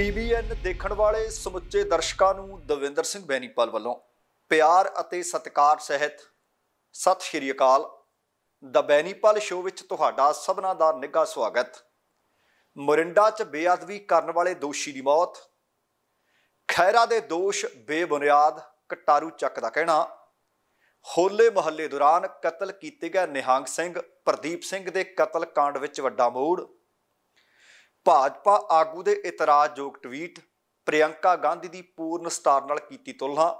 TVN ਦੇਖਣ ਵਾਲੇ ਸਮੁੱਚੇ ਦਰਸ਼ਕਾਂ ਨੂੰ ਦਵਿੰਦਰ ਸਿੰਘ ਬੈਣੀਪਾਲ ਵੱਲੋਂ ਪਿਆਰ ਅਤੇ ਸਤਿਕਾਰ ਸਹਿਤ ਸਤਿ ਸ਼੍ਰੀ ਅਕਾਲ ਦ ਬੈਣੀਪਾਲ ਸ਼ੋਅ ਵਿੱਚ ਤੁਹਾਡਾ ਸਭਨਾ ਦਾ ਨਿੱਘਾ ਸਵਾਗਤ ਮੋਰਿੰਡਾ 'ਚ ਬੇਅਦਬੀ ਕਰਨ ਵਾਲੇ ਦੋਸ਼ੀ ਦੀ ਮੌਤ ਖੈਰਾ ਦੇ ਦੋਸ਼ ਬੇਬੁਨਿਆਦ ਕਟਾਰੂ ਚੱਕ ਦਾ ਕਹਿਣਾ ਹੋਲੇ ਮਹੱਲੇ ਦੌਰਾਨ ਕਤਲ ਕੀਤੇ ਗਏ ਨਿਹੰਗ ਸਿੰਘ ਪ੍ਰਦੀਪ ਸਿੰਘ ਦੇ ਕਤਲ ਕਾਂਡ ਵਿੱਚ ਵੱਡਾ ਮੋੜ ਭਾਜਪਾ ਆਗੂ ਦੇ ਇਤਰਾਜ਼ਯੋਗ ਟਵੀਟ ਪ੍ਰਿਯੰਕਾ ਗਾਂਧੀ ਦੀ ਪੂਰਨ ਸਟਾਰ ਨਾਲ ਕੀਤੀ ਤੁਲਨਾ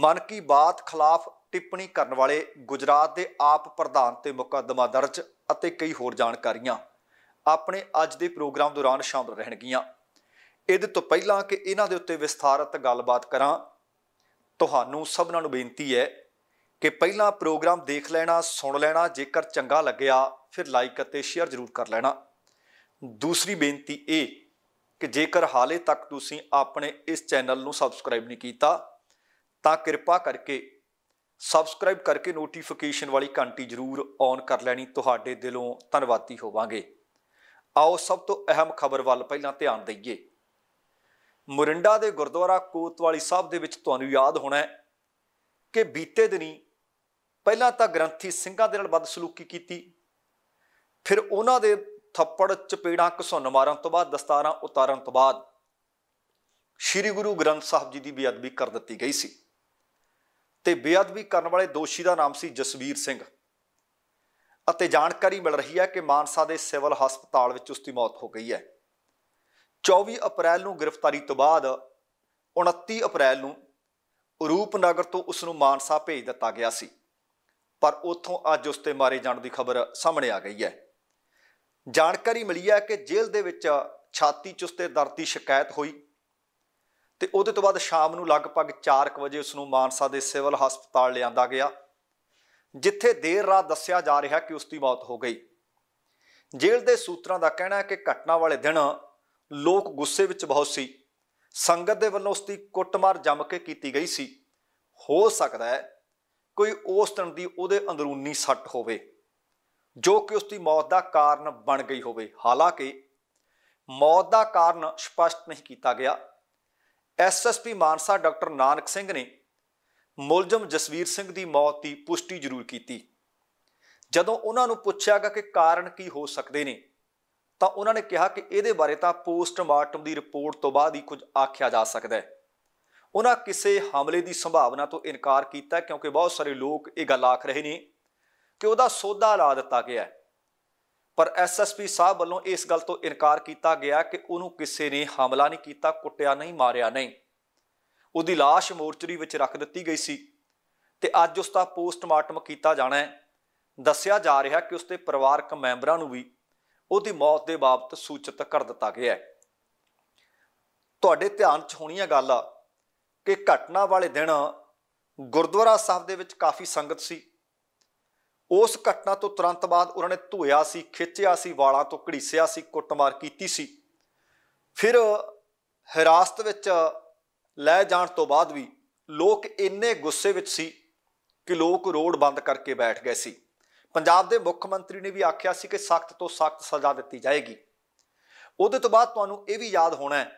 ਮਨ ਕੀ ਬਾਤ ਖਿਲਾਫ ਟਿੱਪਣੀ ਕਰਨ ਵਾਲੇ ਗੁਜਰਾਤ ਦੇ ਆਪ ਪ੍ਰਧਾਨ ਤੇ ਮੁਕੱਦਮਾ ਦਰਜ ਅਤੇ ਕਈ ਹੋਰ ਜਾਣਕਾਰੀਆਂ ਆਪਣੇ ਅੱਜ ਦੇ ਪ੍ਰੋਗਰਾਮ ਦੌਰਾਨ ਸ਼ਾਮਲ ਰਹਿਣਗੀਆਂ ਇਹਦੇ ਤੋਂ ਪਹਿਲਾਂ ਕਿ ਇਹਨਾਂ ਦੇ ਉੱਤੇ ਵਿਸਥਾਰਤ ਗੱਲਬਾਤ ਕਰਾਂ ਤੁਹਾਨੂੰ ਸਭਨਾਂ ਨੂੰ ਬੇਨਤੀ ਹੈ ਕਿ ਪਹਿਲਾਂ ਪ੍ਰੋਗਰਾਮ ਦੇਖ ਲੈਣਾ ਸੁਣ ਲੈਣਾ ਜੇਕਰ ਚੰਗਾ ਲੱਗਿਆ ਫਿਰ ਲਾਈਕ ਅਤੇ ਸ਼ੇਅਰ ਜ਼ਰੂਰ ਕਰ ਲੈਣਾ ਦੂਸਰੀ ਬੇਨਤੀ ਇਹ ਕਿ ਜੇਕਰ ਹਾਲੇ ਤੱਕ ਤੁਸੀਂ ਆਪਣੇ ਇਸ ਚੈਨਲ ਨੂੰ ਸਬਸਕ੍ਰਾਈਬ ਨਹੀਂ ਕੀਤਾ ਤਾਂ ਕਿਰਪਾ ਕਰਕੇ ਸਬਸਕ੍ਰਾਈਬ ਕਰਕੇ ਨੋਟੀਫਿਕੇਸ਼ਨ ਵਾਲੀ ਘੰਟੀ ਜ਼ਰੂਰ ਔਨ ਕਰ ਲੈਣੀ ਤੁਹਾਡੇ ਦਿਲੋਂ ਧੰਨਵਾਦੀ ਹੋਵਾਂਗੇ ਆਓ ਸਭ ਤੋਂ ਅਹਿਮ ਖਬਰ ਵੱਲ ਪਹਿਲਾਂ ਧਿਆਨ ਦਈਏ ਮੁਰਿੰਡਾ ਦੇ ਗੁਰਦੁਆਰਾ ਕੋਤਵਾਲੀ ਸਾਹਿਬ ਦੇ ਵਿੱਚ ਤੁਹਾਨੂੰ ਯਾਦ ਹੋਣਾ ਹੈ ਕਿ ਬੀਤੇ ਦਿਨੀ ਪਹਿਲਾਂ ਤਾਂ ਗ੍ਰੰਥੀ ਸਿੰਘਾਂ ਦੇ ਨਾਲ ਬਦਸਲੂਕੀ ਕੀਤੀ ਫਿਰ ਉਹਨਾਂ ਦੇ ਥੱਪੜ ਚਪੇੜਾਂ ਘਸੁੰਨ ਮਾਰਨ ਤੋਂ ਬਾਅਦ ਦਸਤਾਰਾਂ ਉਤਾਰਨ ਤੋਂ ਬਾਅਦ ਸ੍ਰੀ ਗੁਰੂ ਗ੍ਰੰਥ ਸਾਹਿਬ ਜੀ ਦੀ ਬੇਅਦਬੀ ਕਰ ਦਿੱਤੀ ਗਈ ਸੀ ਤੇ ਬੇਅਦਬੀ ਕਰਨ ਵਾਲੇ ਦੋਸ਼ੀ ਦਾ ਨਾਮ ਸੀ ਜਸਵੀਰ ਸਿੰਘ ਅਤੇ ਜਾਣਕਾਰੀ ਮਿਲ ਰਹੀ ਹੈ ਕਿ ਮਾਨਸਾ ਦੇ ਸਿਵਲ ਹਸਪਤਾਲ ਵਿੱਚ ਉਸ ਦੀ ਮੌਤ ਹੋ ਗਈ ਹੈ 24 ਅਪ੍ਰੈਲ ਨੂੰ ਗ੍ਰਿਫਤਾਰੀ ਤੋਂ ਬਾਅਦ 29 ਅਪ੍ਰੈਲ ਨੂੰ ਰੂਪਨਗਰ ਤੋਂ ਉਸ ਨੂੰ ਮਾਨਸਾ ਭੇਜ ਦਿੱਤਾ ਗਿਆ ਸੀ ਪਰ ਉੱਥੋਂ ਅੱਜ ਉਸ ਤੇ ਮਾਰੇ ਜਾਣ ਦੀ ਖਬਰ ਸਾਹਮਣੇ ਆ ਗਈ ਹੈ ਜਾਣਕਾਰੀ ਮਿਲੀ ਹੈ ਕਿ ਜੇਲ੍ਹ ਦੇ ਵਿੱਚ ਛਾਤੀ ਚੁਸਤੇ ਦਰਦ ਦੀ ਸ਼ਿਕਾਇਤ ਹੋਈ ਤੇ ਉਹਦੇ ਤੋਂ ਬਾਅਦ ਸ਼ਾਮ ਨੂੰ ਲਗਭਗ 4:00 ਵਜੇ ਉਸ ਨੂੰ ਮਾਨਸਾ ਦੇ ਸਿਵਲ ਹਸਪਤਾਲ ਲਿਆਂਦਾ ਗਿਆ ਜਿੱਥੇ ਦੇਰ ਰਾਤ ਦੱਸਿਆ ਜਾ ਰਿਹਾ ਕਿ ਉਸ ਦੀ ਮੌਤ ਹੋ ਗਈ ਜੇਲ੍ਹ ਦੇ ਸੂਤਰਾਂ ਦਾ ਕਹਿਣਾ ਹੈ ਕਿ ਘਟਨਾ ਵਾਲੇ ਦਿਨ ਲੋਕ ਗੁੱਸੇ ਵਿੱਚ ਬਹੁਤ ਸੀ ਸੰਗਤ ਦੇ ਵੱਲੋਂ ਉਸ ਦੀ ਕੁੱਟਮਾਰ ਜੰਮ ਕੇ ਕੀਤੀ ਗਈ ਸੀ ਹੋ ਸਕਦਾ ਹੈ ਕੋਈ ਉਸ ਦਿਨ ਦੀ ਉਹਦੇ ਅੰਦਰੂਨੀ ਸੱਟ ਹੋਵੇ ਜੋ ਕਿ ਉਸ ਦੀ ਮੌਤ ਦਾ ਕਾਰਨ ਬਣ ਗਈ ਹੋਵੇ ਹਾਲਾਂਕਿ ਮੌਤ ਦਾ ਕਾਰਨ ਸਪਸ਼ਟ ਨਹੀਂ ਕੀਤਾ ਗਿਆ ਐਸਐਸਪੀ ਮਾਨਸਾ ਡਾਕਟਰ ਨਾਨਕ ਸਿੰਘ ਨੇ ਮੁਲਜ਼ਮ ਜਸਵੀਰ ਸਿੰਘ ਦੀ ਮੌਤ ਦੀ ਪੁਸ਼ਟੀ ਜ਼ਰੂਰ ਕੀਤੀ ਜਦੋਂ ਉਹਨਾਂ ਨੂੰ ਪੁੱਛਿਆ ਗਿਆ ਕਿ ਕਾਰਨ ਕੀ ਹੋ ਸਕਦੇ ਨੇ ਤਾਂ ਉਹਨਾਂ ਨੇ ਕਿਹਾ ਕਿ ਇਹਦੇ ਬਾਰੇ ਤਾਂ ਪੋਸਟਮਾਰਟਮ ਦੀ ਰਿਪੋਰਟ ਤੋਂ ਬਾਅਦ ਹੀ ਕੁਝ ਆਖਿਆ ਜਾ ਸਕਦਾ ਹੈ ਉਹਨਾਂ ਕਿਸੇ ਹਮਲੇ ਦੀ ਸੰਭਾਵਨਾ ਤੋਂ ਇਨਕਾਰ ਕੀਤਾ ਕਿਉਂਕਿ ਬਹੁਤ ਸਾਰੇ ਲੋਕ ਇਹ ਗੱਲ ਆਖ ਰਹੇ ਨੇ ਕਿ ਉਹਦਾ ਸੌਦਾ ਲਾ ਦਿੱਤਾ ਗਿਆ ਹੈ ਪਰ ਐਸਐਸਪੀ ਸਾਹਿਬ ਵੱਲੋਂ ਇਸ ਗੱਲ ਤੋਂ ਇਨਕਾਰ ਕੀਤਾ ਗਿਆ ਕਿ ਉਹਨੂੰ ਕਿਸੇ ਨੇ ਹਮਲਾ ਨਹੀਂ ਕੀਤਾ ਕੁੱਟਿਆ ਨਹੀਂ ਮਾਰਿਆ ਨਹੀਂ ਉਹਦੀ লাশ ਮੋਰਚਰੀ ਵਿੱਚ ਰੱਖ ਦਿੱਤੀ ਗਈ ਸੀ ਤੇ ਅੱਜ ਉਸ ਦਾ ਪੋਸਟਮਾਰਟਮ ਕੀਤਾ ਜਾਣਾ ਹੈ ਦੱਸਿਆ ਜਾ ਰਿਹਾ ਕਿ ਉਸਦੇ ਪਰਿਵਾਰਕ ਮੈਂਬਰਾਂ ਨੂੰ ਵੀ ਉਹਦੀ ਮੌਤ ਦੇ ਬਾਬਤ ਸੂਚਿਤ ਕਰ ਦਿੱਤਾ ਗਿਆ ਹੈ ਤੁਹਾਡੇ ਧਿਆਨ 'ਚ ਹੋਣੀ ਹੈ ਗੱਲ ਕਿ ਘਟਨਾ ਵਾਲੇ ਦਿਨ ਗੁਰਦੁਆਰਾ ਸਾਹਿਬ ਦੇ ਵਿੱਚ ਕਾਫੀ ਸੰਗਤ ਸੀ ਉਸ ਘਟਨਾ ਤੋਂ ਤੁਰੰਤ ਬਾਅਦ ਉਹਨਾਂ ਨੇ ਧੋਇਆ ਸੀ ਖਿੱਚਿਆ ਸੀ ਵਾਲਾਂ ਤੋਂ ਘੜੀਸਿਆ ਸੀ ਕੁੱਟਮਾਰ ਕੀਤੀ ਸੀ ਫਿਰ ਹਿਰਾਸਤ ਵਿੱਚ ਲੈ ਜਾਣ ਤੋਂ ਬਾਅਦ ਵੀ ਲੋਕ ਇੰਨੇ ਗੁੱਸੇ ਵਿੱਚ ਸੀ ਕਿ ਲੋਕ ਰੋਡ ਬੰਦ ਕਰਕੇ ਬੈਠ ਗਏ ਸੀ ਪੰਜਾਬ ਦੇ ਮੁੱਖ ਮੰਤਰੀ ਨੇ ਵੀ ਆਖਿਆ ਸੀ ਕਿ ਸਖਤ ਤੋਂ ਸਖਤ ਸਜ਼ਾ ਦਿੱਤੀ ਜਾਏਗੀ ਉਹਦੇ ਤੋਂ ਬਾਅਦ ਤੁਹਾਨੂੰ ਇਹ ਵੀ ਯਾਦ ਹੋਣਾ ਹੈ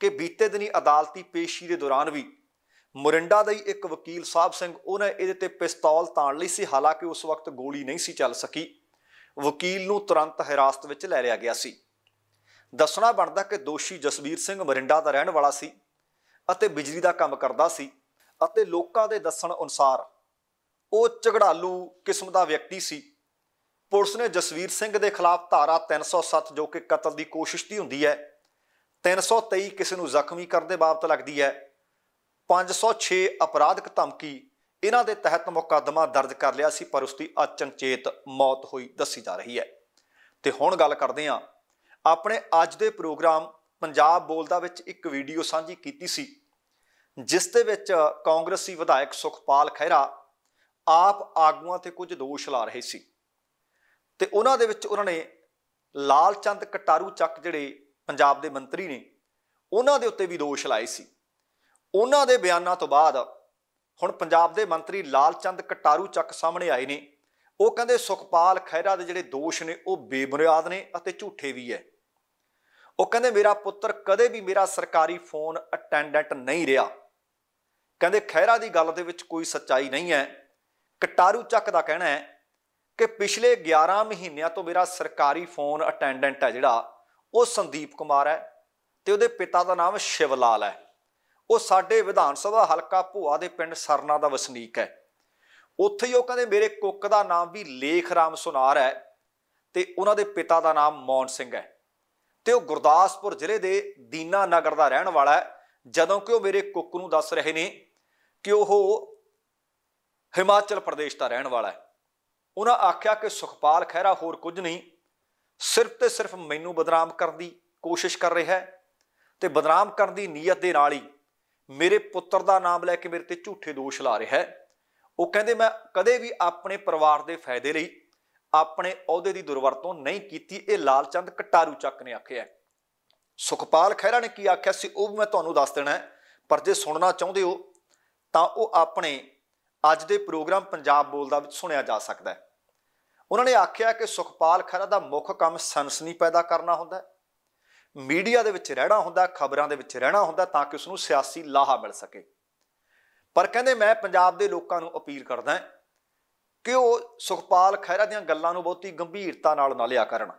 ਕਿ ਬੀਤੇ ਦਿਨੀ ਅਦਾਲਤੀ ਪੇਸ਼ੀ ਦੇ ਦੌਰਾਨ ਵੀ ਮੋਰਿੰਡਾ ਦਾ ਹੀ ਇੱਕ ਵਕੀਲ ਸਾਹਿਬ ਸਿੰਘ ਉਹਨੇ ਇਹਦੇ ਤੇ ਪਿਸਤੌਲ ਤਾਣ ਲਈ ਸੀ ਹਾਲਾਂਕਿ ਉਸ ਵਕਤ ਗੋਲੀ ਨਹੀਂ ਸੀ ਚੱਲ ਸਕੀ ਵਕੀਲ ਨੂੰ ਤੁਰੰਤ ਹਿਰਾਸਤ ਵਿੱਚ ਲੈ ਲਿਆ ਗਿਆ ਸੀ ਦੱਸਣਾ ਬਣਦਾ ਕਿ ਦੋਸ਼ੀ ਜਸਵੀਰ ਸਿੰਘ ਮੋਰਿੰਡਾ ਦਾ ਰਹਿਣ ਵਾਲਾ ਸੀ ਅਤੇ ਬਿਜਲੀ ਦਾ ਕੰਮ ਕਰਦਾ ਸੀ ਅਤੇ ਲੋਕਾਂ ਦੇ ਦੱਸਣ ਅਨੁਸਾਰ ਉਹ ਝਗੜਾਲੂ ਕਿਸਮ ਦਾ ਵਿਅਕਤੀ ਸੀ ਪੁਲਿਸ ਨੇ ਜਸਵੀਰ ਸਿੰਘ ਦੇ ਖਿਲਾਫ ਧਾਰਾ 307 ਜੋ ਕਿ ਕਤਲ ਦੀ ਕੋਸ਼ਿਸ਼ ਦੀ ਹੁੰਦੀ ਹੈ 323 ਕਿਸੇ ਨੂੰ ਜ਼ਖਮੀ ਕਰਨ ਦੇ ਬਾਬਤ ਲੱਗਦੀ ਹੈ 506 ਅਪਰਾਧਿਕ ਧਮਕੀ ਇਹਨਾਂ ਦੇ ਤਹਿਤ ਮੁਕੱਦਮਾ ਦਰਜ ਕਰ ਲਿਆ ਸੀ ਪਰ ਉਸ ਦੀ ਅਚਨਚੇਤ ਮੌਤ ਹੋਈ ਦੱਸੀ ਜਾ ਰਹੀ ਹੈ ਤੇ ਹੁਣ ਗੱਲ ਕਰਦੇ ਹਾਂ ਆਪਣੇ ਅੱਜ ਦੇ ਪ੍ਰੋਗਰਾਮ ਪੰਜਾਬ ਬੋਲਦਾ ਵਿੱਚ ਇੱਕ ਵੀਡੀਓ ਸਾਂਝੀ ਕੀਤੀ ਸੀ ਜਿਸ ਦੇ ਵਿੱਚ ਕਾਂਗਰਸੀ ਵਿਧਾਇਕ ਸੁਖਪਾਲ ਖਹਿਰਾ ਆਪ ਆਗੂਆਂ ਤੇ ਕੁਝ ਦੋਸ਼ ਲਾ ਰਹੇ ਸੀ ਤੇ ਉਹਨਾਂ ਦੇ ਵਿੱਚ ਉਹਨਾਂ ਨੇ ਲਾਲ ਚੰਦ ਕਟਾਰੂ ਚੱਕ ਜਿਹੜੇ ਪੰਜਾਬ ਦੇ ਮੰਤਰੀ ਨੇ ਉਹਨਾਂ ਦੇ ਉੱਤੇ ਵੀ ਦੋਸ਼ ਲਾਏ ਸੀ ਉਹਨਾਂ ਦੇ ਬਿਆਨਾਂ ਤੋਂ ਬਾਅਦ ਹੁਣ ਪੰਜਾਬ ਦੇ ਮੰਤਰੀ ਲਾਲਚੰਦ ਕਟਾਰੂ ਚੱਕ ਸਾਹਮਣੇ ਆਏ ਨੇ ਉਹ ਕਹਿੰਦੇ ਸੁਖਪਾਲ ਖਹਿਰਾ ਦੇ ਜਿਹੜੇ ਦੋਸ਼ ਨੇ ਉਹ ਬੇਬੁਨਿਆਦ ਨੇ ਅਤੇ ਝੂਠੇ ਵੀ ਐ ਉਹ ਕਹਿੰਦੇ ਮੇਰਾ ਪੁੱਤਰ ਕਦੇ ਵੀ ਮੇਰਾ ਸਰਕਾਰੀ ਫੋਨ ਅਟੈਂਡੈਂਟ ਨਹੀਂ ਰਿਹਾ ਕਹਿੰਦੇ ਖਹਿਰਾ ਦੀ ਗੱਲ ਦੇ ਵਿੱਚ ਕੋਈ ਸੱਚਾਈ ਨਹੀਂ ਐ ਕਟਾਰੂ ਚੱਕ ਦਾ ਕਹਿਣਾ ਹੈ ਕਿ ਪਿਛਲੇ 11 ਮਹੀਨਿਆਂ ਤੋਂ ਮੇਰਾ ਸਰਕਾਰੀ ਫੋਨ ਅਟੈਂਡੈਂਟ ਹੈ ਜਿਹੜਾ ਉਹ ਸੰਦੀਪ ਕੁਮਾਰ ਹੈ ਤੇ ਉਹਦੇ ਪਿਤਾ ਦਾ ਨਾਮ ਸ਼ਿਵਲਾਲ ਹੈ ਉਹ ਸਾਡੇ ਵਿਧਾਨ ਸਭਾ ਹਲਕਾ ਭੂਆ ਦੇ ਪਿੰਡ ਸਰਨਾ ਦਾ ਵਸਨੀਕ ਹੈ ਉੱਥੇ ਹੀ ਉਹ ਕਹਿੰਦੇ ਮੇਰੇ ਕੁੱਕ ਦਾ ਨਾਮ ਵੀ ਲੇਖ ਰਾਮ ਸੁਨਾਰ ਹੈ ਤੇ ਉਹਨਾਂ ਦੇ ਪਿਤਾ ਦਾ ਨਾਮ ਮੌਨ ਸਿੰਘ ਹੈ ਤੇ ਉਹ ਗੁਰਦਾਸਪੁਰ ਜ਼ਿਲ੍ਹੇ ਦੇ ਦੀਨਾ ਨਗਰ ਦਾ ਰਹਿਣ ਵਾਲਾ ਹੈ ਜਦੋਂ ਕਿ ਉਹ ਮੇਰੇ ਕੁੱਕ ਨੂੰ ਦੱਸ ਰਹੇ ਨੇ ਕਿ ਉਹ ਹਿਮਾਚਲ ਪ੍ਰਦੇਸ਼ ਦਾ ਰਹਿਣ ਵਾਲਾ ਹੈ ਉਹਨਾਂ ਆਖਿਆ ਕਿ ਸੁਖਪਾਲ ਖਹਿਰਾ ਹੋਰ ਕੁਝ ਨਹੀਂ ਸਿਰਫ ਤੇ ਸਿਰਫ ਮੈਨੂੰ ਬਦਨਾਮ ਕਰਨ ਦੀ ਕੋਸ਼ਿਸ਼ ਕਰ ਰਿਹਾ ਹੈ ਤੇ ਬਦਨਾਮ ਕਰਨ ਦੀ ਨੀਅਤ ਦੇ ਨਾਲ ਹੀ ਮੇਰੇ ਪੁੱਤਰ ਦਾ ਨਾਮ ਲੈ ਕੇ ਮੇਰੇ ਤੇ ਝੂਠੇ ਦੋਸ਼ ਲਾ ਰਿਹਾ ਹੈ ਉਹ ਕਹਿੰਦੇ ਮੈਂ ਕਦੇ ਵੀ ਆਪਣੇ ਪਰਿਵਾਰ ਦੇ ਫਾਇਦੇ ਲਈ ਆਪਣੇ ਅਹੁਦੇ ਦੀ ਦੁਰਵਰਤੋਂ ਨਹੀਂ ਕੀਤੀ ਇਹ ਲਾਲਚੰਦ ਕਟਾਰੂ ਚੱਕ ਨੇ ਆਖਿਆ ਸੁਖਪਾਲ ਖਹਿਰਾ ਨੇ ਕੀ ਆਖਿਆ ਸੀ ਉਹ ਵੀ ਮੈਂ ਤੁਹਾਨੂੰ ਦੱਸ ਦੇਣਾ ਪਰ ਜੇ ਸੁਣਨਾ ਚਾਹੁੰਦੇ ਹੋ ਤਾਂ ਉਹ ਆਪਣੇ ਅੱਜ ਦੇ ਪ੍ਰੋਗਰਾਮ ਪੰਜਾਬ ਬੋਲਦਾ ਵਿੱਚ ਸੁਣਿਆ ਜਾ ਸਕਦਾ ਹੈ ਉਹਨਾਂ ਨੇ ਆਖਿਆ ਕਿ ਸੁਖਪਾਲ ਖਹਿਰਾ ਦਾ ਮੁੱਖ ਕੰਮ ਸਨਸਨੀ ਪੈਦਾ ਕਰਨਾ ਹੁੰਦਾ ਹੈ ਮੀਡੀਆ ਦੇ ਵਿੱਚ ਰਹਿਣਾ ਹੁੰਦਾ ਖਬਰਾਂ ਦੇ ਵਿੱਚ ਰਹਿਣਾ ਹੁੰਦਾ ਤਾਂ ਕਿ ਉਸ ਨੂੰ ਸਿਆਸੀ ਲਾਹਾ ਮਿਲ ਸਕੇ ਪਰ ਕਹਿੰਦੇ ਮੈਂ ਪੰਜਾਬ ਦੇ ਲੋਕਾਂ ਨੂੰ ਅਪੀਲ ਕਰਦਾ ਕਿ ਉਹ ਸੁਖਪਾਲ ਖਹਿਰਾ ਦੀਆਂ ਗੱਲਾਂ ਨੂੰ ਬਹੁਤੀ ਗੰਭੀਰਤਾ ਨਾਲ ਨਾ ਲਿਆ ਕਰਨ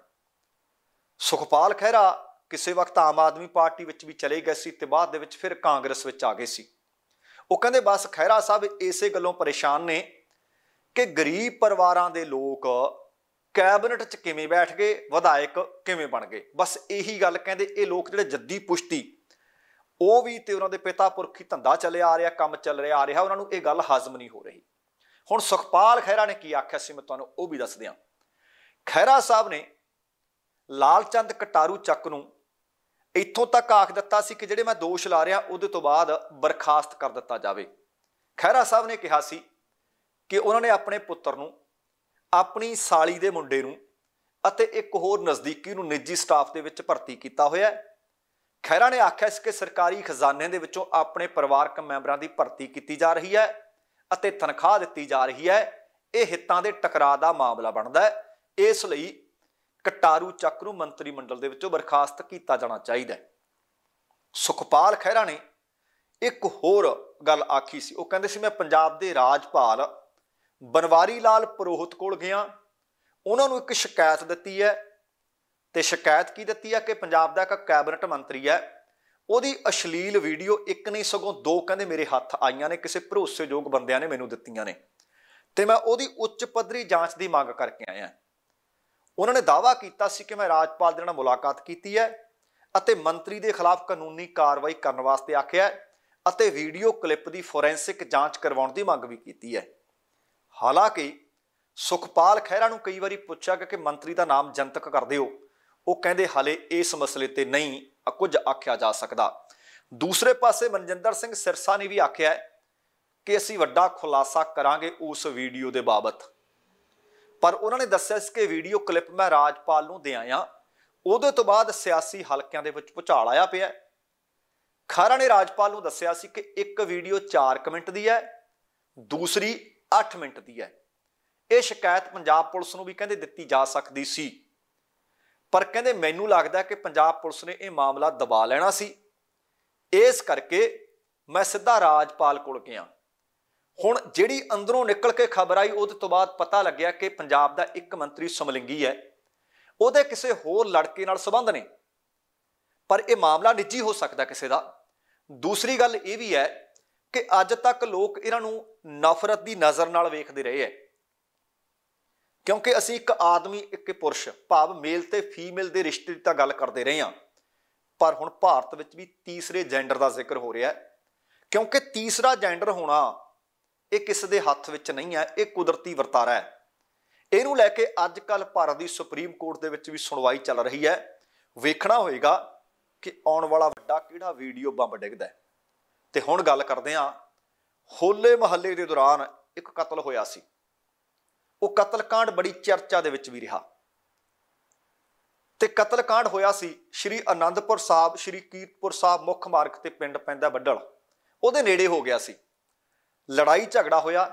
ਸੁਖਪਾਲ ਖਹਿਰਾ ਕਿਸੇ ਵਕਤ ਆਮ ਆਦਮੀ ਪਾਰਟੀ ਵਿੱਚ ਵੀ ਚਲੇ ਗਏ ਸੀ ਤੇ ਬਾਅਦ ਦੇ ਵਿੱਚ ਫਿਰ ਕਾਂਗਰਸ ਵਿੱਚ ਆ ਗਏ ਸੀ ਉਹ ਕਹਿੰਦੇ ਬਸ ਖਹਿਰਾ ਸਾਹਿਬ ਇਸੇ ਗੱਲੋਂ ਪਰੇਸ਼ਾਨ ਨੇ ਕਿ ਗਰੀਬ ਪਰਿਵਾਰਾਂ ਦੇ ਲੋਕ ਕੈਬਨਿਟ 'ਚ ਕਿਵੇਂ ਬੈਠ ਗਏ ਵਿਧਾਇਕ ਕਿਵੇਂ ਬਣ ਗਏ ਬਸ ਇਹੀ ਗੱਲ ਕਹਿੰਦੇ ਇਹ ਲੋਕ ਜਿਹੜੇ ਜੱਦੀ ਪੁਸ਼ਤੀ ਉਹ ਵੀ ਤੇ ਉਹਨਾਂ ਦੇ ਪਿਤਾ ਪੁਰਖੀ ਧੰਦਾ ਚੱਲਿਆ ਆ ਰਿਹਾ ਕੰਮ ਚੱਲ ਰਿਹਾ ਆ ਰਿਹਾ ਉਹਨਾਂ ਨੂੰ ਇਹ ਗੱਲ ਹਾਜ਼ਮ ਨਹੀਂ ਹੋ ਰਹੀ ਹੁਣ ਸੁਖਪਾਲ ਖੈਰਾ ਨੇ ਕੀ ਆਖਿਆ ਸੀ ਮੈਂ ਤੁਹਾਨੂੰ ਉਹ ਵੀ ਦੱਸ ਦਿਆਂ ਖੈਰਾ ਸਾਹਿਬ ਨੇ ਲਾਲਚੰਦ ਕਟਾਰੂ ਚੱਕ ਨੂੰ ਇੱਥੋਂ ਤੱਕ ਆਖ ਦਿੱਤਾ ਸੀ ਕਿ ਜਿਹੜੇ ਮੈਂ ਦੋਸ਼ ਲਾ ਰਿਹਾ ਉਹਦੇ ਤੋਂ ਬਾਅਦ ਬਰਖਾਸਤ ਕਰ ਦਿੱਤਾ ਜਾਵੇ ਖੈਰਾ ਸਾਹਿਬ ਨੇ ਕਿਹਾ ਸੀ ਕਿ ਉਹਨਾਂ ਨੇ ਆਪਣੇ ਪੁੱਤਰ ਨੂੰ ਆਪਣੀ ਸਾਲੀ ਦੇ ਮੁੰਡੇ ਨੂੰ ਅਤੇ ਇੱਕ ਹੋਰ ਨਜ਼ਦੀਕੀ ਨੂੰ ਨਿੱਜੀ ਸਟਾਫ ਦੇ ਵਿੱਚ ਭਰਤੀ ਕੀਤਾ ਹੋਇਆ ਹੈ ਖੈਰਾ ਨੇ ਆਖਿਆ ਸੀ ਕਿ ਸਰਕਾਰੀ ਖਜ਼ਾਨੇ ਦੇ ਵਿੱਚੋਂ ਆਪਣੇ ਪਰਿਵਾਰਕ ਮੈਂਬਰਾਂ ਦੀ ਭਰਤੀ ਕੀਤੀ ਜਾ ਰਹੀ ਹੈ ਅਤੇ ਤਨਖਾਹ ਦਿੱਤੀ ਜਾ ਰਹੀ ਹੈ ਇਹ ਹਿੱਤਾਂ ਦੇ ਟਕਰਾਅ ਦਾ ਮਾਮਲਾ ਬਣਦਾ ਹੈ ਇਸ ਲਈ ਕਟਾਰੂ ਚੱਕ ਨੂੰ ਮੰਤਰੀ ਮੰਡਲ ਦੇ ਵਿੱਚੋਂ ਬਰਖਾਸਤ ਕੀਤਾ ਜਾਣਾ ਚਾਹੀਦਾ ਹੈ ਸੁਖਪਾਲ ਖੈਰਾ ਨੇ ਇੱਕ ਹੋਰ ਗੱਲ ਆਖੀ ਸੀ ਉਹ ਕਹਿੰਦੇ ਸੀ ਮੈਂ ਪੰਜਾਬ ਦੇ ਰਾਜਪਾਲ ਬਨਵਾਰੀ ਲਾਲ ਪ੍ਰੋਹਤ ਕੋਲ ਗਿਆ ਉਹਨਾਂ ਨੂੰ ਇੱਕ ਸ਼ਿਕਾਇਤ ਦਿੱਤੀ ਹੈ ਤੇ ਸ਼ਿਕਾਇਤ ਕੀ ਦਿੱਤੀ ਹੈ ਕਿ ਪੰਜਾਬ ਦਾ ਇੱਕ ਕੈਬਨਿਟ ਮੰਤਰੀ ਹੈ ਉਹਦੀ ਅਸ਼ਲੀਲ ਵੀਡੀਓ ਇੱਕ ਨਹੀਂ ਸਗੋਂ ਦੋ ਕਹਿੰਦੇ ਮੇਰੇ ਹੱਥ ਆਈਆਂ ਨੇ ਕਿਸੇ ਭਰੋਸੇਯੋਗ ਬੰਦਿਆਂ ਨੇ ਮੈਨੂੰ ਦਿੱਤੀਆਂ ਨੇ ਤੇ ਮੈਂ ਉਹਦੀ ਉੱਚ ਪੱਧਰੀ ਜਾਂਚ ਦੀ ਮੰਗ ਕਰਕੇ ਆਇਆ ਉਹਨਾਂ ਨੇ ਦਾਵਾ ਕੀਤਾ ਸੀ ਕਿ ਮੈਂ ਰਾਜਪਾਲ ਦੇ ਨਾਲ ਮੁਲਾਕਾਤ ਕੀਤੀ ਹੈ ਅਤੇ ਮੰਤਰੀ ਦੇ ਖਿਲਾਫ ਕਾਨੂੰਨੀ ਕਾਰਵਾਈ ਕਰਨ ਵਾਸਤੇ ਆਖਿਆ ਅਤੇ ਵੀਡੀਓ ਕਲਿੱਪ ਦੀ ਫੋਰੈਂਸਿਕ ਜਾਂਚ ਕਰਵਾਉਣ ਦੀ ਮੰਗ ਵੀ ਕੀਤੀ ਹੈ ਹਾਲਾਂਕਿ ਸੁਖਪਾਲ ਖਹਿਰਾ ਨੂੰ ਕਈ ਵਾਰੀ ਪੁੱਛਿਆ ਕਿ ਮੰਤਰੀ ਦਾ ਨਾਮ ਜਨਤਕ ਕਰ ਦਿਓ ਉਹ ਕਹਿੰਦੇ ਹਾਲੇ ਇਸ ਮਸਲੇ ਤੇ ਨਹੀਂ ਕੁਝ ਆਖਿਆ ਜਾ ਸਕਦਾ ਦੂਸਰੇ ਪਾਸੇ ਮਨਜਿੰਦਰ ਸਿੰਘ ਸਿਰਸਾ ਨੇ ਵੀ ਆਖਿਆ ਕਿ ਅਸੀਂ ਵੱਡਾ ਖੁਲਾਸਾ ਕਰਾਂਗੇ ਉਸ ਵੀਡੀਓ ਦੇ ਬਾਬਤ ਪਰ ਉਹਨਾਂ ਨੇ ਦੱਸਿਆ ਸੀ ਕਿ ਵੀਡੀਓ ਕਲਿੱਪ ਮੈਂ ਰਾਜਪਾਲ ਨੂੰ ਦੇ ਆਇਆ ਉਹਦੇ ਤੋਂ ਬਾਅਦ ਸਿਆਸੀ ਹਲਕਿਆਂ ਦੇ ਵਿੱਚ ਪੁਚਾਲ ਆਇਆ ਪਿਆ ਖਾਰਾ ਨੇ ਰਾਜਪਾਲ ਨੂੰ ਦੱਸਿਆ ਸੀ ਕਿ ਇੱਕ ਵੀਡੀਓ 4 ਮਿੰਟ ਦੀ ਹੈ ਦੂਸਰੀ 8 ਮਿੰਟ ਦੀ ਹੈ ਇਹ ਸ਼ਿਕਾਇਤ ਪੰਜਾਬ ਪੁਲਿਸ ਨੂੰ ਵੀ ਕਹਿੰਦੇ ਦਿੱਤੀ ਜਾ ਸਕਦੀ ਸੀ ਪਰ ਕਹਿੰਦੇ ਮੈਨੂੰ ਲੱਗਦਾ ਕਿ ਪੰਜਾਬ ਪੁਲਿਸ ਨੇ ਇਹ ਮਾਮਲਾ ਦਬਾ ਲੈਣਾ ਸੀ ਇਸ ਕਰਕੇ ਮੈਂ ਸਿੱਧਾ ਰਾਜਪਾਲ ਕੋਲ ਗਿਆ ਹੁਣ ਜਿਹੜੀ ਅੰਦਰੋਂ ਨਿਕਲ ਕੇ ਖਬਰ ਆਈ ਉਹਦੇ ਤੋਂ ਬਾਅਦ ਪਤਾ ਲੱਗਿਆ ਕਿ ਪੰਜਾਬ ਦਾ ਇੱਕ ਮੰਤਰੀ ਸਮਲਿੰਗੀ ਹੈ ਉਹਦੇ ਕਿਸੇ ਹੋਰ ਲੜਕੇ ਨਾਲ ਸਬੰਧ ਨੇ ਪਰ ਇਹ ਮਾਮਲਾ ਨਿੱਜੀ ਹੋ ਸਕਦਾ ਕਿਸੇ ਦਾ ਦੂਸਰੀ ਗੱਲ ਇਹ ਵੀ ਹੈ ਕਿ ਅੱਜ ਤੱਕ ਲੋਕ ਇਹਨਾਂ ਨੂੰ ਨਫ਼ਰਤ ਦੀ ਨਜ਼ਰ ਨਾਲ ਵੇਖਦੇ ਰਹੇ ਐ ਕਿਉਂਕਿ ਅਸੀਂ ਇੱਕ ਆਦਮੀ ਇੱਕ ਪੁਰਸ਼ ਭਾਵ ਮੇਲ ਤੇ ਫੀਮੇਲ ਦੇ ਰਿਸ਼ਤੇ ਦੀ ਤਾਂ ਗੱਲ ਕਰਦੇ ਰਹੇ ਆ ਪਰ ਹੁਣ ਭਾਰਤ ਵਿੱਚ ਵੀ ਤੀਸਰੇ ਜੈਂਡਰ ਦਾ ਜ਼ਿਕਰ ਹੋ ਰਿਹਾ ਕਿਉਂਕਿ ਤੀਸਰਾ ਜੈਂਡਰ ਹੋਣਾ ਇਹ ਕਿਸੇ ਦੇ ਹੱਥ ਵਿੱਚ ਨਹੀਂ ਹੈ ਇਹ ਕੁਦਰਤੀ ਵਰਤਾਰਾ ਹੈ ਇਹਨੂੰ ਲੈ ਕੇ ਅੱਜ ਕੱਲ ਭਾਰਤ ਦੀ ਸੁਪਰੀਮ ਕੋਰਟ ਦੇ ਵਿੱਚ ਵੀ ਸੁਣਵਾਈ ਚੱਲ ਰਹੀ ਹੈ ਵੇਖਣਾ ਹੋਏਗਾ ਕਿ ਆਉਣ ਵਾਲਾ ਵੱਡਾ ਕਿਹੜਾ ਵੀਡੀਓ ਬੰਬ ਡਿੱਗਦਾ ਹੈ ਤੇ ਹੁਣ ਗੱਲ ਕਰਦੇ ਆ ਹੋਲੇ ਮਹੱਲੇ ਦੇ ਦੌਰਾਨ ਇੱਕ ਕਤਲ ਹੋਇਆ ਸੀ ਉਹ ਕਤਲकांड ਬੜੀ ਚਰਚਾ ਦੇ ਵਿੱਚ ਵੀ ਰਿਹਾ ਤੇ ਕਤਲकांड ਹੋਇਆ ਸੀ ਸ਼੍ਰੀ ਆਨੰਦਪੁਰ ਸਾਹਿਬ ਸ਼੍ਰੀ ਕੀਰਤਪੁਰ ਸਾਹਿਬ ਮੁੱਖ ਮਾਰਗ ਤੇ ਪਿੰਡ ਪੈਂਦਾ ਬੱਡਲ ਉਹਦੇ ਨੇੜੇ ਹੋ ਗਿਆ ਸੀ ਲੜਾਈ ਝਗੜਾ ਹੋਇਆ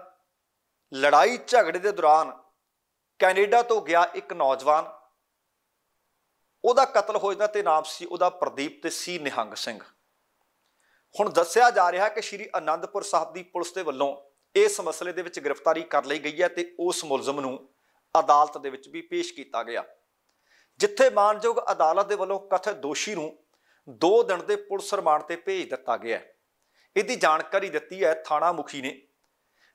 ਲੜਾਈ ਝਗੜੇ ਦੇ ਦੌਰਾਨ ਕੈਨੇਡਾ ਤੋਂ ਗਿਆ ਇੱਕ ਨੌਜਵਾਨ ਉਹਦਾ ਕਤਲ ਹੋ ਜਾਂਦਾ ਤੇ ਨਾਮ ਸੀ ਉਹਦਾ ਪ੍ਰਦੀਪ ਤੇ ਸੀ ਨਿਹੰਗ ਸਿੰਘ ਹੁਣ ਦੱਸਿਆ ਜਾ ਰਿਹਾ ਕਿ ਸ਼੍ਰੀ ਅਨੰਦਪੁਰ ਸਾਹਿਬ ਦੀ ਪੁਲਿਸ ਦੇ ਵੱਲੋਂ ਇਸ ਮਸਲੇ ਦੇ ਵਿੱਚ ਗ੍ਰਿਫਤਾਰੀ ਕਰ ਲਈ ਗਈ ਹੈ ਤੇ ਉਸ ਮੁਲਜ਼ਮ ਨੂੰ ਅਦਾਲਤ ਦੇ ਵਿੱਚ ਵੀ ਪੇਸ਼ ਕੀਤਾ ਗਿਆ ਜਿੱਥੇ ਮਾਨਯੋਗ ਅਦਾਲਤ ਦੇ ਵੱਲੋਂ ਕਥਿਤ ਦੋਸ਼ੀ ਨੂੰ 2 ਦਿਨ ਦੇ ਪੁਲਿਸ ਰਿਮਾਂਡ ਤੇ ਭੇਜ ਦਿੱਤਾ ਗਿਆ ਹੈ ਇਹਦੀ ਜਾਣਕਾਰੀ ਦਿੱਤੀ ਹੈ ਥਾਣਾ ਮੁਖੀ ਨੇ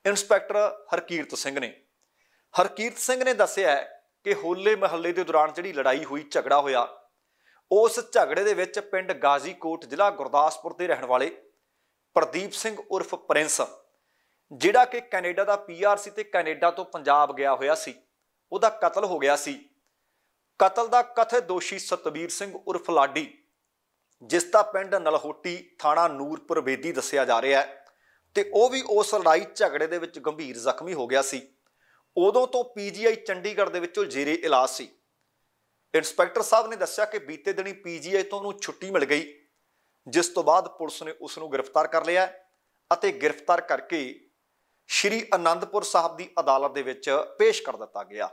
ਇੰਸਪੈਕਟਰ ਹਰਕੀਰਤ ਸਿੰਘ ਨੇ ਹਰਕੀਰਤ ਸਿੰਘ ਨੇ ਦੱਸਿਆ ਕਿ ਹੋਲੇ ਮਹੱਲੇ ਦੇ ਦੌਰਾਨ ਜਿਹੜੀ ਲੜਾਈ ਹੋਈ ਝਗੜਾ ਹੋਇਆ ਉਸ ਝਗੜੇ ਦੇ ਵਿੱਚ ਪਿੰਡ ਗਾਜ਼ੀਕੋਟ ਜ਼ਿਲ੍ਹਾ ਗੁਰਦਾਸਪੁਰ ਦੇ ਰਹਿਣ ਵਾਲੇ ਪ੍ਰਦੀਪ ਸਿੰਘ ਉਰਫ ਪ੍ਰਿੰਸ ਜਿਹੜਾ ਕਿ ਕੈਨੇਡਾ ਦਾ ਪੀਆਰ ਸੀ ਤੇ ਕੈਨੇਡਾ ਤੋਂ ਪੰਜਾਬ ਗਿਆ ਹੋਇਆ ਸੀ ਉਹਦਾ ਕਤਲ ਹੋ ਗਿਆ ਸੀ ਕਤਲ ਦਾ ਕਥਿਤ ਦੋਸ਼ੀ ਸਤਵੀਰ ਸਿੰਘ ਉਰਫ ਲਾਡੀ ਜਿਸ ਦਾ ਪਿੰਡ ਨਲਹੋਟੀ ਥਾਣਾ ਨੂਰਪੁਰ ਵੇਦੀ ਦੱਸਿਆ ਜਾ ਰਿਹਾ ਹੈ ਤੇ ਉਹ ਵੀ ਉਸ ਲੜਾਈ ਝਗੜੇ ਦੇ ਵਿੱਚ ਗੰਭੀਰ ਜ਼ਖਮੀ ਹੋ ਗਿਆ ਸੀ ਉਦੋਂ ਤੋਂ ਪੀਜੀਆਈ ਚੰਡੀਗੜ੍ਹ ਦੇ ਵਿੱਚ ਉਹ ਜੇਰੇ ਇਲਾਜ ਸੀ ਇੰਸਪੈਕਟਰ ਸਾਹਿਬ ਨੇ ਦੱਸਿਆ ਕਿ ਬੀਤੇ ਦਿਨੀ ਪੀਜੀਆਈ ਤੋਂ ਉਹਨੂੰ ਛੁੱਟੀ ਮਿਲ ਗਈ ਜਿਸ ਤੋਂ ਬਾਅਦ ਪੁਲਿਸ ਨੇ ਉਸ ਨੂੰ ਗ੍ਰਿਫਤਾਰ ਕਰ ਲਿਆ ਅਤੇ ਗ੍ਰਿਫਤਾਰ ਕਰਕੇ ਸ਼੍ਰੀ ਅਨੰਦਪੁਰ ਸਾਹਿਬ ਦੀ ਅਦਾਲਤ ਦੇ ਵਿੱਚ ਪੇਸ਼ ਕਰ ਦਿੱਤਾ ਗਿਆ